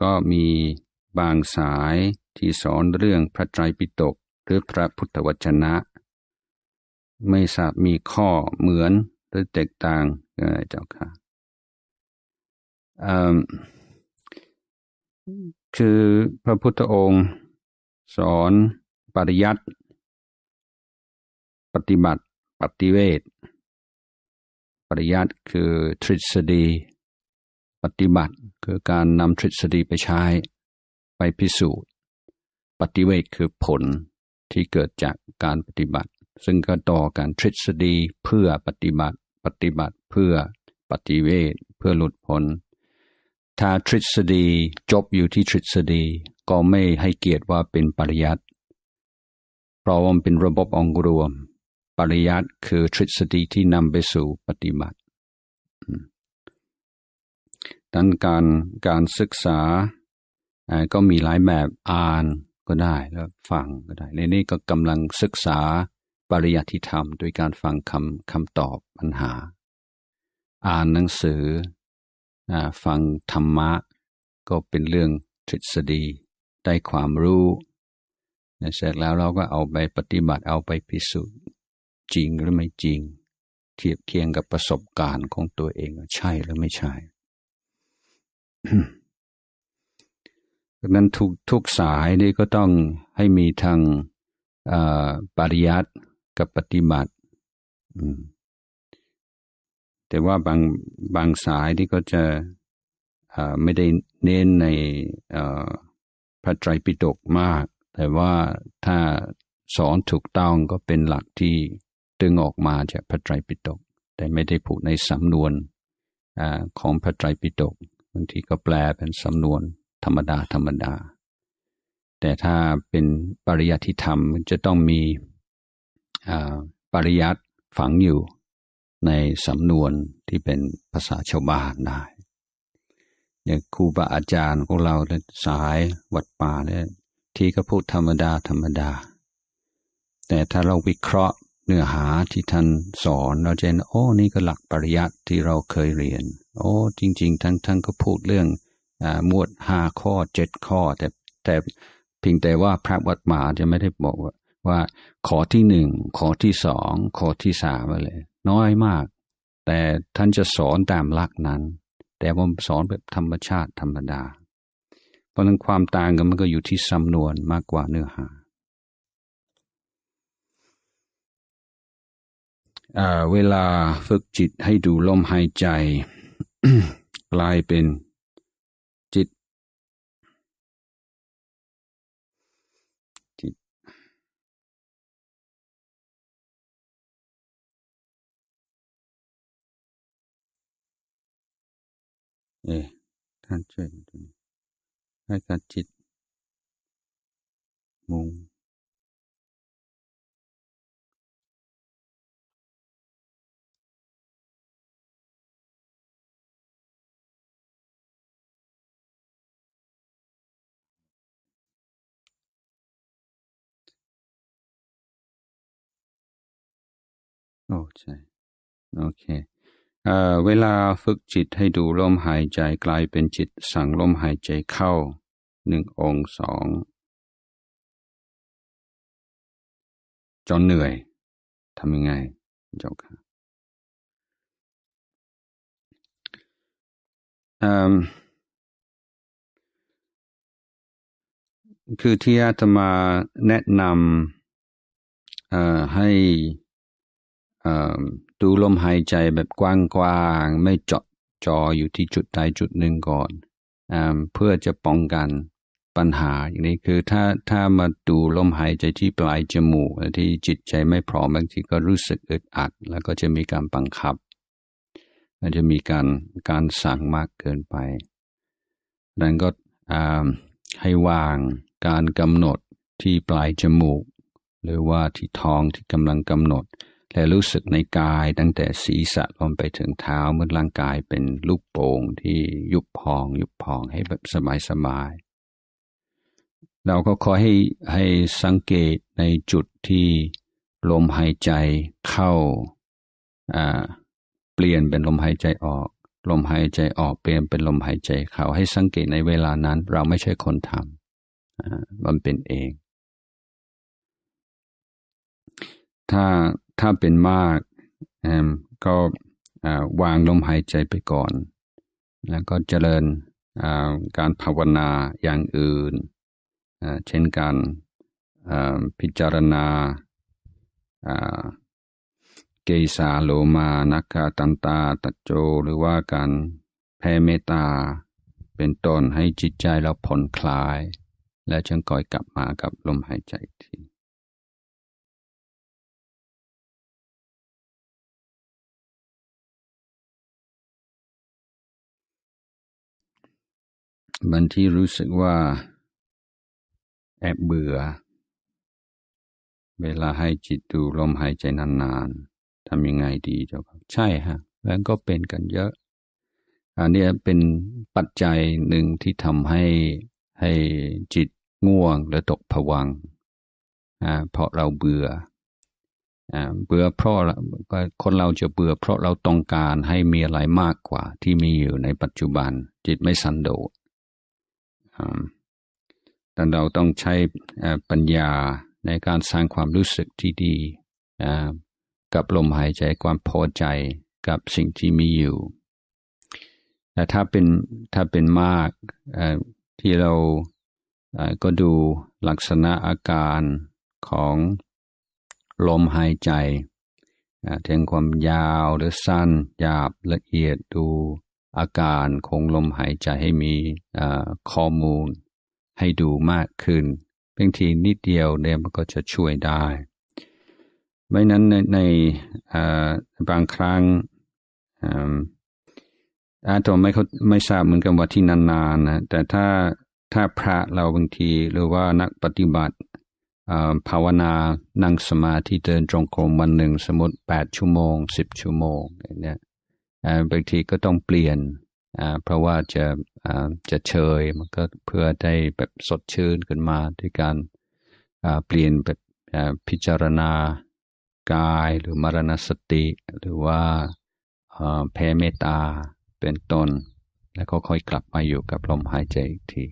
ก็มีบางสายที่สอนเรื่อ
งพระไตรปิฎกหรือพระพุทธวจนะ ไม่ทราบมีข้อเหมือนหรือแตกต่างเจ้าค่ะคือพระพุทธองค์ส
อนปริยัติปฏิบัติปฏิเวทปริยัติคือทฤษฎี ปฏิบ
ัติคือการนำทฤษฎีไปใช้ ไปพิสูจน์ ปฏิเวทคือผลที่เกิดจากการปฏิบัติ ซึ่งก็ต่อการทฤษฎีเพื่อปฏิบัติปฏิบัติเพื่อปฏิเวทเพื่อหลุดพ้นถ้าทฤษฎีจบอยู่ที่ทฤษฎี ก็ไม่ให้เกียรติว่าเป็นปริยัติเพราะมันเป็นระบบองค์รวม ปริยัติคือทฤษฎีที่นำไปสู่ปฏิบัติดังการการศึกษาก็มีหลายแบบอ่านก็ได้แล้วฟังก็ได้ในนี้ก็กำลังศึกษาปริยัติธรรม โดยการฟังคำคำตอบปัญหา อ่านหนังสือฟังธรรมะก็เป็นเรื่องทฤษฎีได้ความรู้เสร็จแล้วเราก็เอาไปปฏิบัติเอาไปพิสูจน์จริงหรือไม่จริง เทียบเคียงกับประสบการณ์ของตัวเองใช่หรือไม่ใช่ดังนั้นทุกทุกสายนี่ก็ต้องให้มีทางปริยัติกับปฏิบัติแต่ว่าบางบางสายที่ก็จะไม่ได้เน้นในพระไตรปิฎกมาก แต่ว่าถ้าสอนถูกต้องก็เป็นหลักที่ดึงออกมาจากพระไตรปิฎก แต่ไม่ได้ผูกในสำนวนอของพระไตรปิฎก บางทีก็แปลเป็นสำนวนธรรมดาธรรมดา แต่ถ้าเป็นปริยัติธรรมจะต้องมีปริยัติฝังอยู่ในสำนวนที่เป็นภาษาชาวบ้านได้อย่างครูบาอาจารย์ของเรานสายวัดป่าเนี่ยที่ก็พูดธรรมดาธรรมดา แต่ถ้าเราวิเคราะห์เนื้อหาที่ท่านสอน เราจะเห็นโอ้นี่ก็หลักปริยัติที่เราเคยเรียน โอ้จริงๆทั้งทั้งก็พูดเรื่องอมวดห้าข้อเจ็ดข้อแต่แต่เพียงแต่ว่าพระวัดป่าจะไม่ได้บอกว่าว่าข้อที่หนึ่งข้อที่สองข้อที่สามอะไรน้อยมาก แต่ท่านจะสอนตามหลักนั้น แต่ผมสอนแบบธรรมชาติธรรมดา เพราะนั้นความต่างกันมันก็อยู่ที่สำนวนมากกว่าเนื้อหา
เวลาฝึกจิตให้ดูลมหายใจ กลายเป็นเอท่านช่วยดูนีให้การจิตมุงโอเคโอเคเวลาฝึกจิตให้ดูลมหายใจ กลายเป็นจิตสั่งลมหายใจเข้า หนึ่งองสองจนเหนื่อยทำยังไงเจ้าค่ะคือที่อาตมาแนะนำให้
ดูลมหายใจแบบกว้างๆไม่เจาะจออยู่ที่จุดใดจุดหนึ่งก่อนอเพื่อจะป้องกันปัญหาอย่างนี้คือถ้าถ้ามาดูลมหายใจที่ปลายจมูก ที่จิตใจไม่พร้อมบางทีก็รู้สึกอึดอัดแล้วก็จะมีการบังคับอาจจะมีการการสั่งมากเกินไปดังก็ให้วางการกำหนดที่ปลายจมูก หรือว่าที่ท้องที่กำลังกำหนดและรู้สึกในกายตั้งแต่ศีรษะลงไปถึงเท้าเมื่อร่างกายเป็นลูกโป่งที่ยุบพองยุบพองให้แบบสบายสบายเราก็ขอให้ให้สังเกตในจุดที่ลมหายใจเข้าเปลี่ยนเป็นลมหายใจออก ลมหายใจออกเปลี่ยนเป็นลมหายใจเข้าให้สังเกตในเวลานั้นเราไม่ใช่คนทำมันเป็นเอง ถ้าถ้าเป็นมากก็วางลมหายใจไปก่อน แล้วก็เจริญการภาวนาอย่างอื่น เช่นการพิจารณาเกสาโลมานักาตันตาตัจโจหรือว่าการแผ่เมตตา
เป็นต้นให้จิตใจเราผ่อนคลาย และจึงก่อยกลับมากับลมหายใจทีบางที่รู้สึกว่า แอบเบื่อ
เวลาให้จิตดูลมหายใจนานๆ ทำยังไงดีเจ้าครับ ใช่ฮะ แล้วก็เป็นกันเยอะ อันนี้เป็นปัจจัยหนึ่งที่ทำให้ให้จิตง่วงและตกผวัง เพราะเราเบื่อ เบื่อเพราะ คนเราจะเบื่อ เพราะเราต้องการให้มีอะไรมากกว่า ที่มีอยู่ในปัจจุบัน จิตไม่สันโดษดังเราต้องใช้ปัญญาในการสร้างความรู้สึกที่ดี กับลมหายใจความพอใจกับสิ่งที่มีอยู่แต่ถ้าเป็นถ้าเป็นมากที่เราก็ดูลักษณะอาการของลมหายใจถึงความยาวหรือสั้นหยาบละเอียดดูอาการคงลมหายใจให้มีข้อมูลให้ดูมากขึ้นเพียงทีนิดเดียวเนี่ยมันก็จะช่วยได้ไม่นั้นในในบางครั้งอาตมไม่ไม่ทราบเหมือนกันว่าที่นานๆนะแต่ถ้าถ้าพระเราบางทีหรือว่านักปฏิบัติภาวนานั่งสมาธิเดินจงกรมวันหนึ่งสมมติแปดชั่วโมงสิบชั่วโมงอย่างเนี้ยบางทีก็ต้องเปลี่ยน เพราะว่าจะจะเชยมันก็เพื่อได้แบบสดชื่นขึ้นมาด้วยการเปลี่ยนแบบพิจารณากายหรือมรณสติ หรือว่าแผ่เมตตาเป็นต้น แล้วก็ค่อยกลับมาอยู่กับลมหายใจอีกที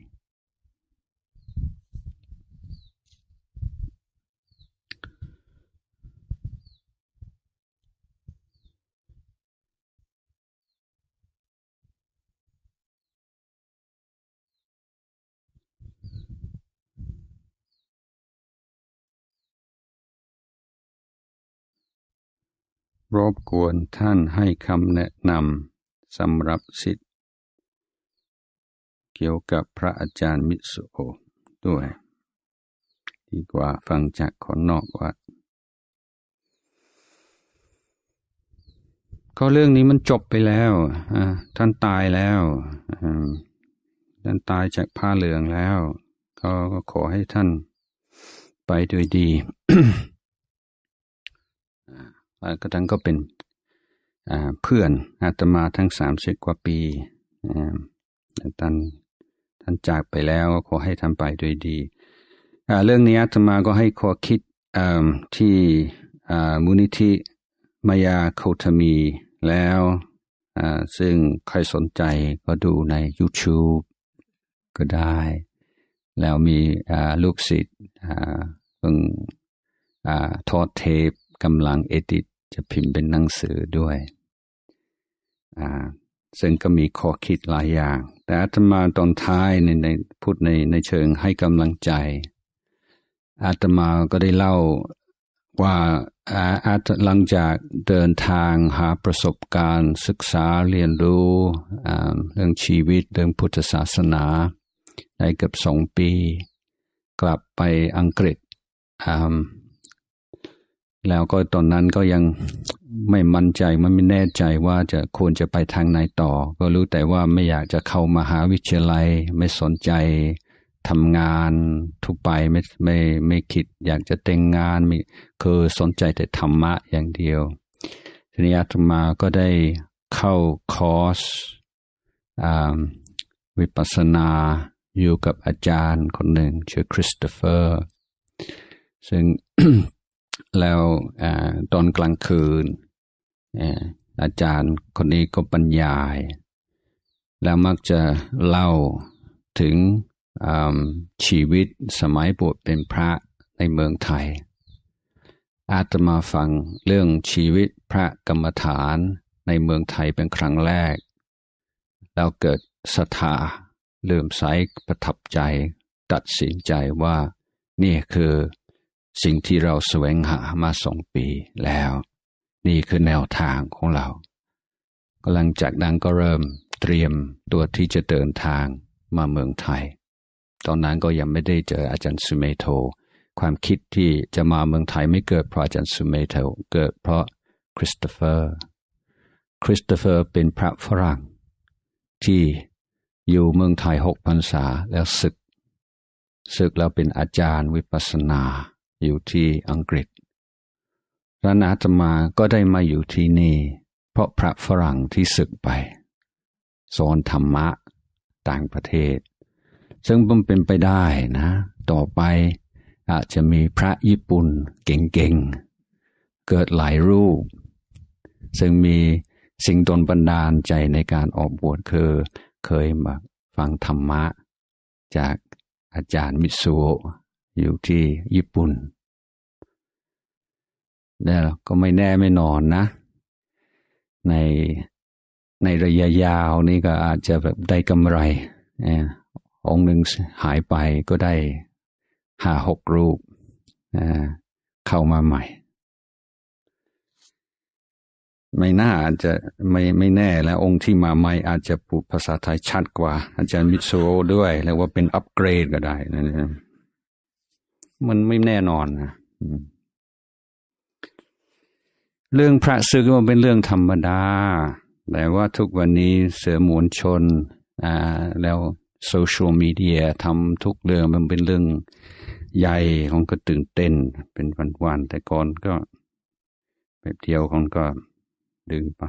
รบกวนท่านให้คำแนะนำสำหรับสิทธิ์
เกี่ยวกับพระอาจารย์มิสุโอด้วย ดีกว่าฟังจากคนนอกวัดก็เรื่องนี้มันจบไปแล้วท่านตายแล้วท่านตายจากผ้าเหลืองแล้ว ก็ขอให้ท่านไปโดยดีก็ทั้งก็เป็นเพื่อนอาตมาทั้งสามสิบกว่าปีท่านท่านจากไปแล้วขอให้ทำไปด้วยดี เรื่องนี้อาตมาก็ให้ข้อคิดที่มูนิธิมายาโคทมีแล้วซึ่งใครสนใจก็ดูใน YouTube ก็ได้ แล้วมีลูกศิษย์เพิ่งทอดเทปกำลังเอดิตจะพิมพ์เป็นหนังสือด้วย ซึ่งก็มีข้อคิดหลายอย่าง แต่อาตมาตอนท้ายในในพูดในในเชิงให้กำลังใจ อาตมาก็ได้เล่าว่าอาอาหลังจากเดินทางหาประสบการณ์ ศึกษาเรียนรู้เรื่องชีวิตเรื่องพุทธศาสนาได้เกือบสองปี กลับไปอังกฤษแล้วก็ตอนนั้นก็ยังไม่มั่นใจม่ไม่แน่ใจว่าจะควรจะไปทางไหนต่อ ก็รู้แต่ว่าไม่อยากจะเข้ามาหาวิทยาลัย ไม่สนใจทำงานทุกไปไม่ไม่ไม่คิดอยากจะแต่งงานมีคือสนใจแต่ธรรมะอย่างเดียวทีนี้อาตมาก็ได้เข้าคอร์สวิปัสสนาอยู่กับอาจารย์คนหนึ่งชื่อคริสโตเฟอร์ ซึ่งแล้วอตอนกลางคืน อาจารย์คนนี้ก็บรรยาย แล้วมักจะเล่าถึงชีวิตสมัยบวชเป็นพระในเมืองไทย อาตมาฟังเรื่องชีวิตพระกรรมฐานในเมืองไทยเป็นครั้งแรกแล้วเกิดศรัทธาเลื่อมใสประทับใจตัดสินใจว่านี่คือสิ่งที่เราแสวงหามาสองปีแล้ว นี่คือแนวทางของเรากำลังจากนั้นก็เริ่มเตรียมตัวที่จะเดินทางมาเมืองไทย ตอนนั้นก็ยังไม่ได้เจออาจารย์สุเมโทความคิดที่จะมาเมืองไทยไม่เกิดเพราะอาจารย์สุเมโทเกิดเพราะคริสโตเฟอร์คริสโตเฟอร์เป็นพระฝรั่งที่ อยู่เมืองไทยหกพรรษาแล้วศึกศึกแล้วเป็นอาจารย์วิปัสสนาอยู่ที่อังกฤษร้านอาตมาก็ได้มาอยู่ที่นี่ เพราะพระฝรั่งที่ศึกไป สอนธรรมะต่างประเทศ ซึ่งมันเป็นไปได้นะ ต่อไป อาจจะมีพระญี่ปุ่นเก่งๆ เกิดหลายรูป ซึ่งมีสิ่งตนบันดาลใจในการออกบวชคือเคยมาฟังธรรมะ จากอาจารย์มิสุอยู่ที่ญี่ปุ่นแี่ก็ไม่แน่ไม่นอนนะ ในในระยะยาวนี่ก็อาจจะแบบได้กำไร องค์หนึ่งหายไปก็ได้ห้าหกรูปเข้ามาใหม่ ไม่น่าอาจจะไม่ไม่แน่แล้วองค์ที่มาใหม่อาจจะพูดภาษาไทยชัดกว่า อาจารย์มิโซด้วยเรียกว่าเป็นอัปเกรดก็ได้นะมันไม่แน่นอนนะเรื่องพระศึกมันเป็นเรื่องธรรมดา แต่ว่าทุกวันนี้เสือมวลชน อ่า แล้วโซเชียลมีเดียทำทุกเรื่องมันเป็นเรื่องใหญ่ ของก็ต
ื่นเต้นเป็นวันๆแต่ก่อนก็แบบเดียวของก็ดึงไป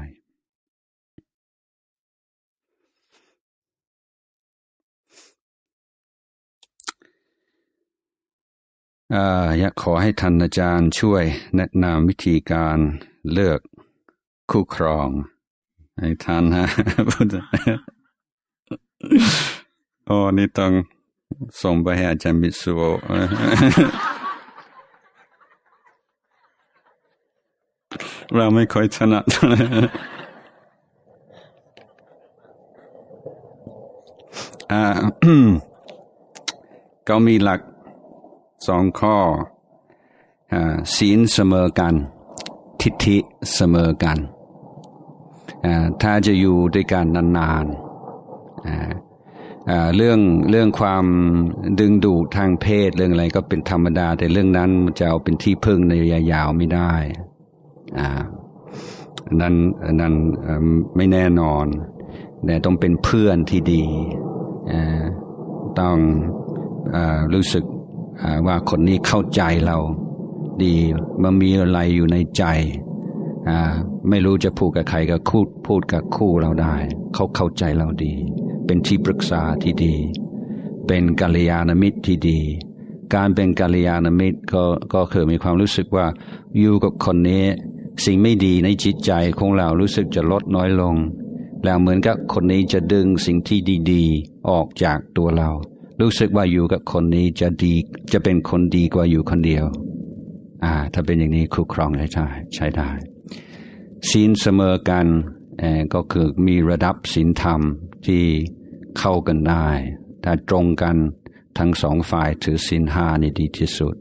อยากขอให้ท่านอาจารย์ช่วยแนะนำวิธีการเลือกคู่ครอง ให้ท่านฮะโอ้ นี่ต้องส่งไปให้อาจารย์มิสุโอเราไม่ค่อยถนัดอ่าก็มีหลักสองข้ออศีลเสมอกัน ทิฏฐิเสมอกัน ถ้าจะอยู่ด้วยกันนานๆเรื่องเรื่องความดึงดูดทางเพศเรื่องอะไรก็เป็นธรรมดา แต่เรื่องนั้นจะเอาเป็นที่พึ่งในระยะยาวไม่ได้ อ่านั้นนั้นไม่แน่นอน แต่ต้องเป็นเพื่อนที่ดี ต้องอรู้สึกว่าคนนี้เข้าใจเราดีมันมีอะไรอยู่ในใจ ไม่รู้จะพูดกับใครก็พูดพูดกับคู่เราได้ เขาเข้าใจเราดี เป็นที่ปรึกษาที่ดี เป็นกัลยาณมิตรที่ดี การเป็นกัลยาณมิตรก็ก็คือมีความรู้สึกว่า อยู่กับคนนี้ สิ่งไม่ดีในจิตใจของเรารู้สึกจะลดน้อยลง แล้วเหมือนกับคนนี้จะดึงสิ่งที่ดีๆ ออกจากตัวเรารู้สึกว่าอยู่กับคนนี้จะดีจะเป็นคนดีกว่าอยู่คนเดียว อ่า ถ้าเป็นอย่างนี้คู่ครองใช้ใช้ได้ศีลเสมอกันก็คือมีระดับศีลธรรมที่เข้ากันได้ถ้าตรงกันทั้งสองฝ่ายถือศีลห้านี่ดีที่สุด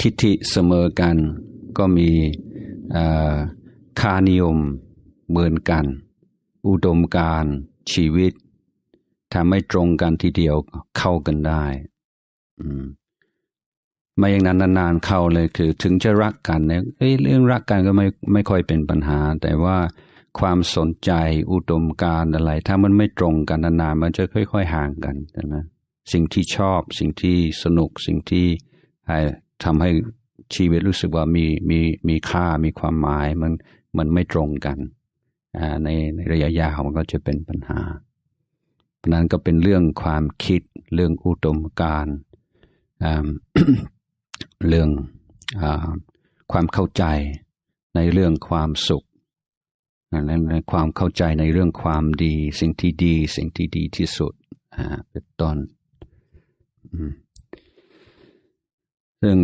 ทิฏฐิเสมอกัน ก็มีคานิยมเหมือนกัน อุดมการชีวิตถ้าไม่ตรงกันทีเดียวเข้ากันได้มไม่อย่างนั้นนาน ๆ เข้าเลย คือ ถึงจะรักกันเนี่ยเรื่องรักกันก็ไม่ไม่ค่อยเป็นปัญหา แต่ว่าความสนใจอุดมการอะไร ถ้ามันไม่ตรงกันนานๆมันจะค่อยๆห่างกันใช่ไหมสิ่งที่ชอบสิ่งที่สนุกสิ่งที่ทำให้ชีวิตรู้สึกว่ามีมีมีค่า มีความหมาย มันมันไม่ตรงกันในในระยะยาวมันก็จะเป็นปัญหานั้นก็เป็นเรื่องความคิดเรื่องอุดมการเรื่องอความเข้าใจในเรื่องความสุขในความเข้าใจในเรื่องความดีสิ่งที่ดีสิ่งที่ดีที่สุดเป็นต้นซึ่ง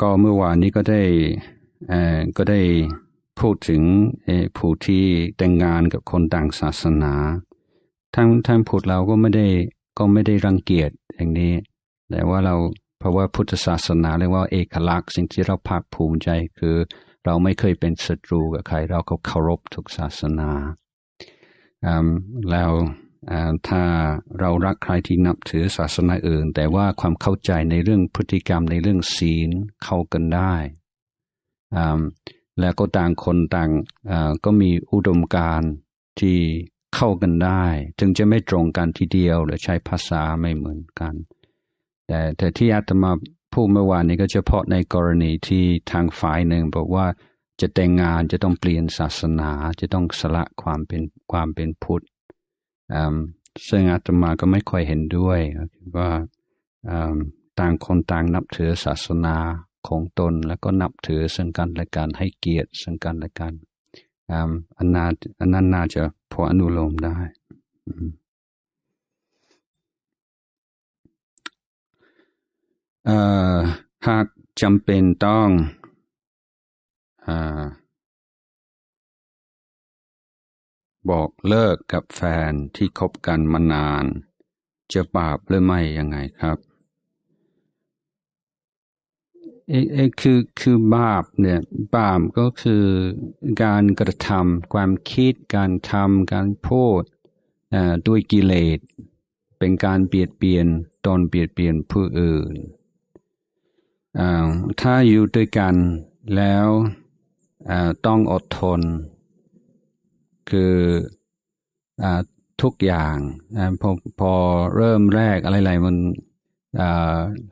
ก็เมื่อวานนี้ก็ได้ก็ได้พูดถึงผู้ที่แต่งงานกับคนต่างศาสนา ทางทางพุทธเราก็ไม่ได้ก็ไม่ได้รังเกียจอย่างนี้ แต่ว่าเราเพราะว่าพุทธศาสนาเรียกว่าเอกลักษณ์สิ่งที่เราภาคภูมิใจคือเราไม่เคยเป็นศัตรู กับใคร เราก็เคารพทุกศาสนา แล้วถ้าเรารักใครที่นับถือศาสนาอื่น แต่ว่าความเข้าใจในเรื่องพฤติกรรมในเรื่องศีลเข้ากันได้แล้วก็ต่างคนต่างก็มีอุดมการที่เข้ากันได้ ถึงจะไม่ตรงกันทีเดียวหรือใช้ภาษาไม่เหมือนกัน แต่แต่ที่อาตมาพูดเมื่อวานนี้ก็เฉพาะในกรณีที่ทางฝ่ายหนึ่งบอกว่าจะแต่งงานจะต้องเปลี่ยนศาสนา จะต้องสละความเป็นความเป็นพุทธซึ่งอาตมาก็ไม่ค่อยเห็นด้วยว่าต่างคนต่างนับถือศาสนาของตนแล้วก็นับถือซึ่งกันและกัน ให้เกียรติซึ่งกันและกันอันนาอันนั้นน่าจะพออนุโลมได้
หากจำเป็นต้องบอกเลิกกับแฟนที่คบกันมานาน จะบาปหรือไม่ยังไงคร
ับไอ้ไอ้คือคือบาปเนี่ยบาปก็คือการกระทำความคิดการทำการพูดด้วยกิเลสเป็นการเปลี่ยนเปลี่ยนตนเปลี่ยนเปลี่ยนผู้อื่นถ้าอยู่ด้วยกันแล้วต้องอดทน คืออทุกอย่างพอพอเริ่มแรกอะไรๆมัน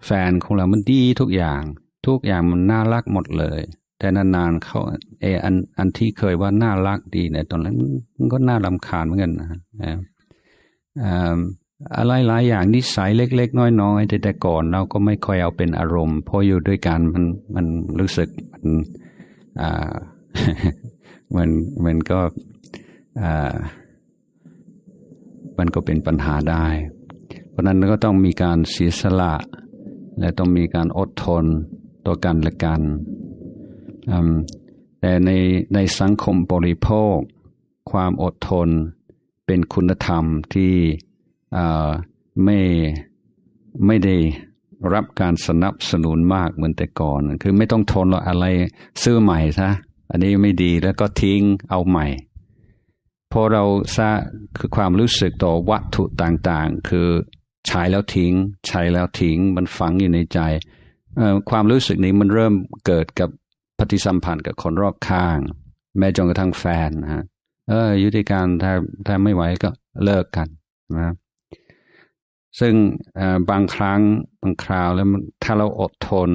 แฟนของเรามันดีทุกอย่างทุกอย่างมันน่ารักหมดเลย แต่นานๆ เขาเอออันอันที่เคยว่าน่ารักดีเนี่ยตอนนั้นมันก็น่าลำคาญเหมือนกันนะอะไรหลายอย่างนิสัยเล็ก ๆ น้อยๆแต่แต่ก่อนเราก็ไม่ค่อยเอาเป็นอารมณ์พออยู่ด้วยกันมันมันรู้สึกมันอ่ามันมันก็อ่ามันก็เป็นปัญหาได้ เพราะนั้นก็ต้องมีการเสียสละและต้องมีการอดทนต่อกันและกัน แต่ในในสังคมบริโภค ความอดทนเป็นคุณธรรมที่ไม่ไม่ได้รับการสนับสนุนมากเหมือนแต่ก่อน คือไม่ต้องทนหรอกอะไรซื้อใหม่ซะอันนี้ไม่ดีแล้วก็ทิ้งเอาใหม่พอเราสะคือความรู้สึกต่อวัตถุต่างๆ คือใช้แล้วทิ้ง ใช้แล้วทิ้งมันฝังอยู่ในใจความรู้สึกนี้มันเริ่มเกิดกับปฏิสัมพันธ์กับคนรอบข้าง แม้จนกระทั่งแฟนนะฮะ เออยุติการถ้าถ้าไม่ไหวก็เลิกกันนะซึ่งบางครั้งบางคราวแล้วถ้าเราอดทน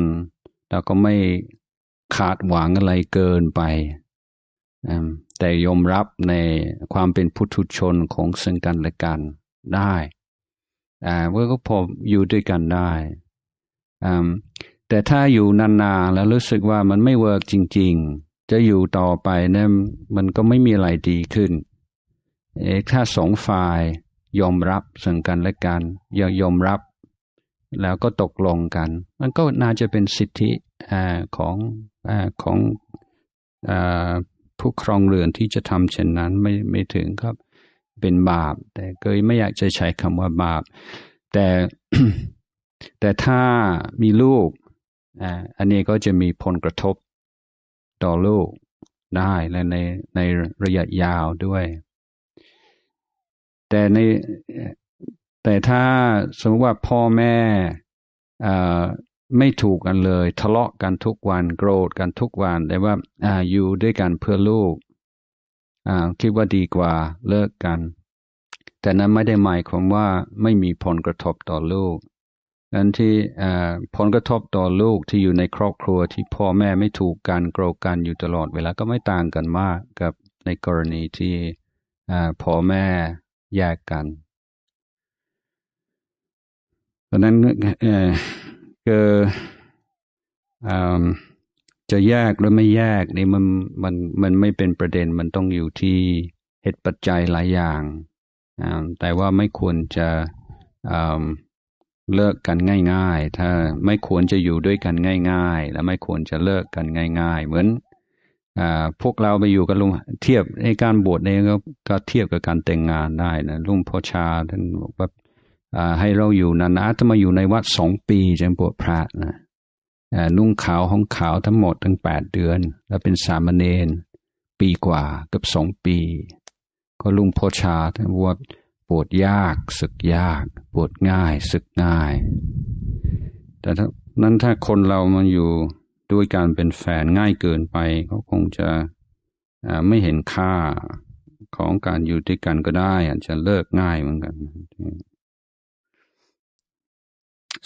เราก็ไม่ขาดหวังอะไรเกินไป แต่ยอมรับในความเป็นพุทธชนของซึ่งกันและกันได้ก็พออยู่ด้วยกันได้แต่ถ้าอยู่นานๆแล้วรู้สึกว่ามันไม่เวิร์กจริงๆ จะอยู่ต่อไปเนี่ยมันก็ไม่มีอะไรดีขึ้นเอถ้าสองฝ่าย ยอมรับสึ่งกันและกันอยายอมรับแล้วก็ตกลงกัน มันก็น่าจะเป็นสิทธิอของอของอผู้ครองเรือนที่จะทำเช่นนั้น ไม่ไม่ถึงครับ เป็นบาป แต่ก็ไม่อยากจะใช้คำว่าบาปแต่แต่ถ้ามีลูก อันนี้ก็จะมีผลกระทบต่อลูกได้และในในระยะยาวด้วย แต่ในแต่ถ้าสมมติว่าพ่อแม่ไม่ถูกกันเลย ทะเลาะกันทุกวันโกรธกันทุกวันแต่ว่าออยู่ด้วยกันเพื่อลูกคิดว่าดีกว่าเลิกกัน แต่นั้นไม่ได้หมายความว่าไม่มีผลกระทบต่อลูกนันที่ผลกระทบต่อลูกที่อยู่ในครอบครัวที่พ่อแม่ไม่ถูกกันโกรกันอยู่ตลอดเวลาก็ไม่ต่างกันมาก กับในกรณีที่พ่อแม่แยกกันเพราะนั้นก็จะแยกหรือไม่แยกนี่มัน มันมันไม่เป็นประเด็นมันต้องอยู่ที่เหตุปัจจัยหลายอย่างแต่ว่าไม่ควรจะเลิกกันง่าย ๆ ถ้าไม่ควรจะอยู่ด้วยกันง่ายๆ และไม่ควรจะเลิกกันง่ายๆ เหมือนอพวกเราไปอยู่กับลุงเทียบในการบวชเองก็เทียบกับการแต่งงานได้นะลุงพ่อชาท่านบอกว่าให้เราอยู่นานๆถ้ามาอยู่ในวัดสองปีจงบวชพระนะนุ่งขาวห้องขาวทั้งหมดทั้งแปดเดือน แล้วเป็นสามเณรปีกว่าเกือบสองปี ก็ลุงพ่อชาท่านบอกว่าปวดยากสึกยาก ปวดง่าย สึกง่าย แต่นั้นถ้าคนเรามันอยู่ด้วยการเป็นแฟนง่ายเกินไปเขาคงจะไม่เห็นค่าของการอยู่ด้วยกันก็ได้อาจจะเลิกง่ายเหมือนกัน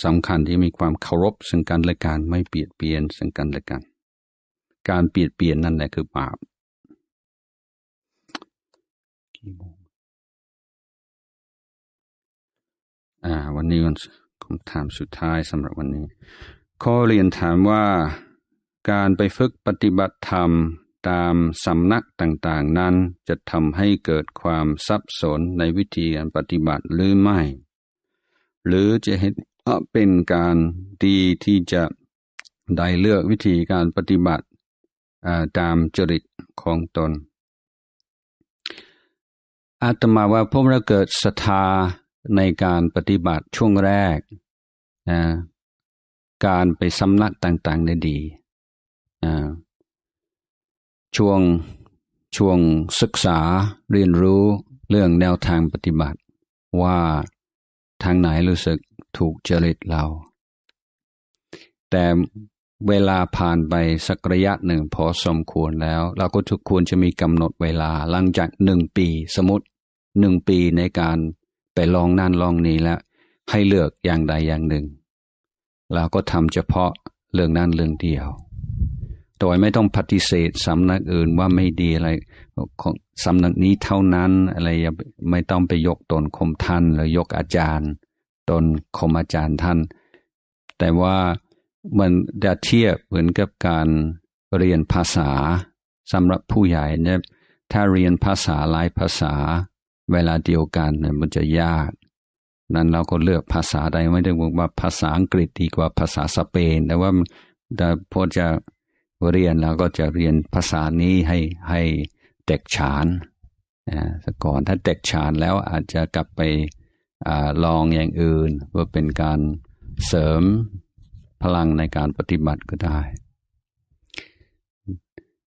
สำคัญที่มีความเคารพซึ่งกันและกันไม่เปลี่ยนเปลี่ยนซึ่งกันและกัน การ
เปลี่ยนเปลี่ยนนั่นแหละคือบาปกี่โมงอ่าวันนี้คำถาม
สุดท้ายสำหรับวันนี้ข้อเรียนถามว่าการไปฝึกปฏิบัติธรรมตามสำนักต่าง ๆ นั้นจะทำให้เกิดความสับสนในวิธีการปฏิบัติหรือไม่ หรือจะเห็นเป็นการดีที่จะได้เลือกวิธีการปฏิบัติตามจริตของตน อาตมาว่าพมเราเกิดศรัทธาในการปฏิบัติช่วงแรกนะการไปสำนักต่างๆได้ดีนะช่วง ช่วงศึกษาเรียนรู้เรื่องแนวทางปฏิบัติว่าทางไหนรู้สึกถูกจริตเรา แต่เวลาผ่านไปสักระยะหนึ่งพอสมควรแล้ว เราก็ทุกควรจะมีกำหนดเวลาหลังจากหนึ่งปี สมมติหนึ่งปีในการไต่ลองนั่นลองนี้แล้วให้เลือกอย่างใดอย่างหนึ่งเราก็ทำเฉพาะเรื่องนั้นเรื่องเดียวโดยไม่ต้องปฏิเสธสำนักอื่นว่าไม่ดีอะไรของสำนักนี้เท่านั้นอะไรไม่ต้องไปยกตนคมท่านหรือยกอาจารย์ ตนคมอาจารย์ท่าน แต่ว่ามันจะเทียบเหมือนกับการเรียนภาษาสำหรับผู้ใหญ่เนี่ยถ้าเรียนภาษาหลายภาษาเวลาเดียวกันมันจะยาก นั้นเราก็เลือกภาษาใดไม่ได้บอกว่าภาษาอังกฤษดีกว่าภาษาสเปน แต่ว่าพอจะเรียนแล้วก็จะเรียนภาษานี้ให้ให้เด็กฉานนะก่อนถ้าเด็กฉานแล้วอาจจะกลับไปอลองอย่างอื่น เพื่อเป็นการเสริมพลังในการปฏิบัติก็ได้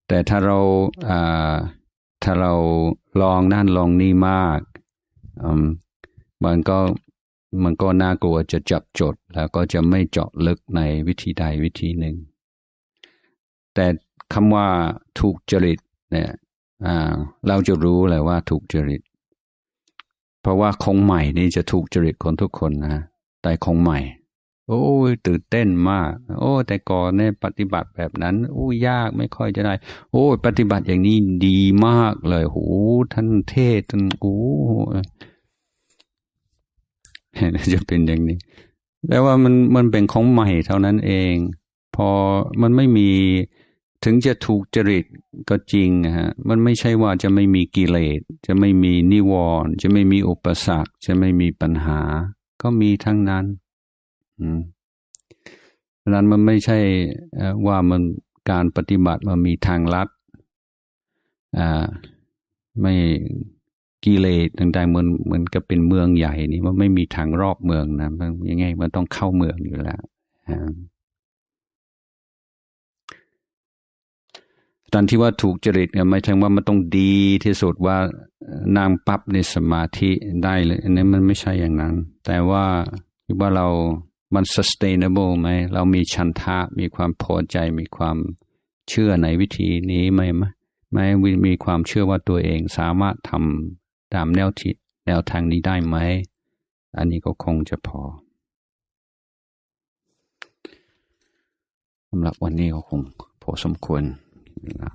แต่ถ้าเราถ้าเราลองนั่นลองนี่มาก มันก็มันก็น่ากลัวจะจับจด แล้วก็จะไม่เจาะลึกในวิธีใดวิธีหนึ่ง แต่คำว่าถูกจริตเนี่ยเราจะรู้เลยว่าถูกจริต เพราะว่าคงใหม่นี่จะถูกจริตคนทุกคนนะแต่คงใหม่โอ้ยตื่นเต้นมาก โอ้ แต่ก่อนเนี่ย ปฏิบัติแบบนั้นโอ้ยากไม่ค่อยจะได้ โอ้ปฏิบัติอย่างนี้ดีมากเลยโอ้ท่านเทศท่านโอ้จะเป็นอย่างนี้แต่ว่ามันมันเป็นของใหม่เท่านั้นเอง พอมันไม่มี ถึงจะถูกจริตก็จริงฮะ มันไม่ใช่ว่าจะไม่มีกิเลส จะไม่มีนิวรณ์จะไม่มีอุปสรรค จะไม่มีปัญหา ก็มีทั้งนั้นราะนั้นมันไม่ใช่ว่ามันการปฏิบัติมันมีทางลัดไม่กิเลสต่างๆเหมือนเหมือนกับเป็นเมืองใหญ่นี่มันไม่มีทางรอบเมืองนะยังไงมันต้องเข้าเมืองอยู่แล้วตอนที่ว่าถูกจริตเนี่ย ไม่ใช่ว่ามันต้องดีที่สุดว่านางปั๊บในสมาธิได้เลยอันนี้มันไม่ใช่อย่างนั้น แต่ว่าคิดว่าเรามัน sustainable ไหมเรามีชันทะมีความพอใจ มีความเชื่อในวิธีนี้ไหมไหมมีความเชื่อว่าตัวเองสามารถทำตามแนวทิศแนวทางนี้ได้ไหม อันนี้ก็คงจะพอ
สำหรับวันนี้ก็คง พอสมควรนะ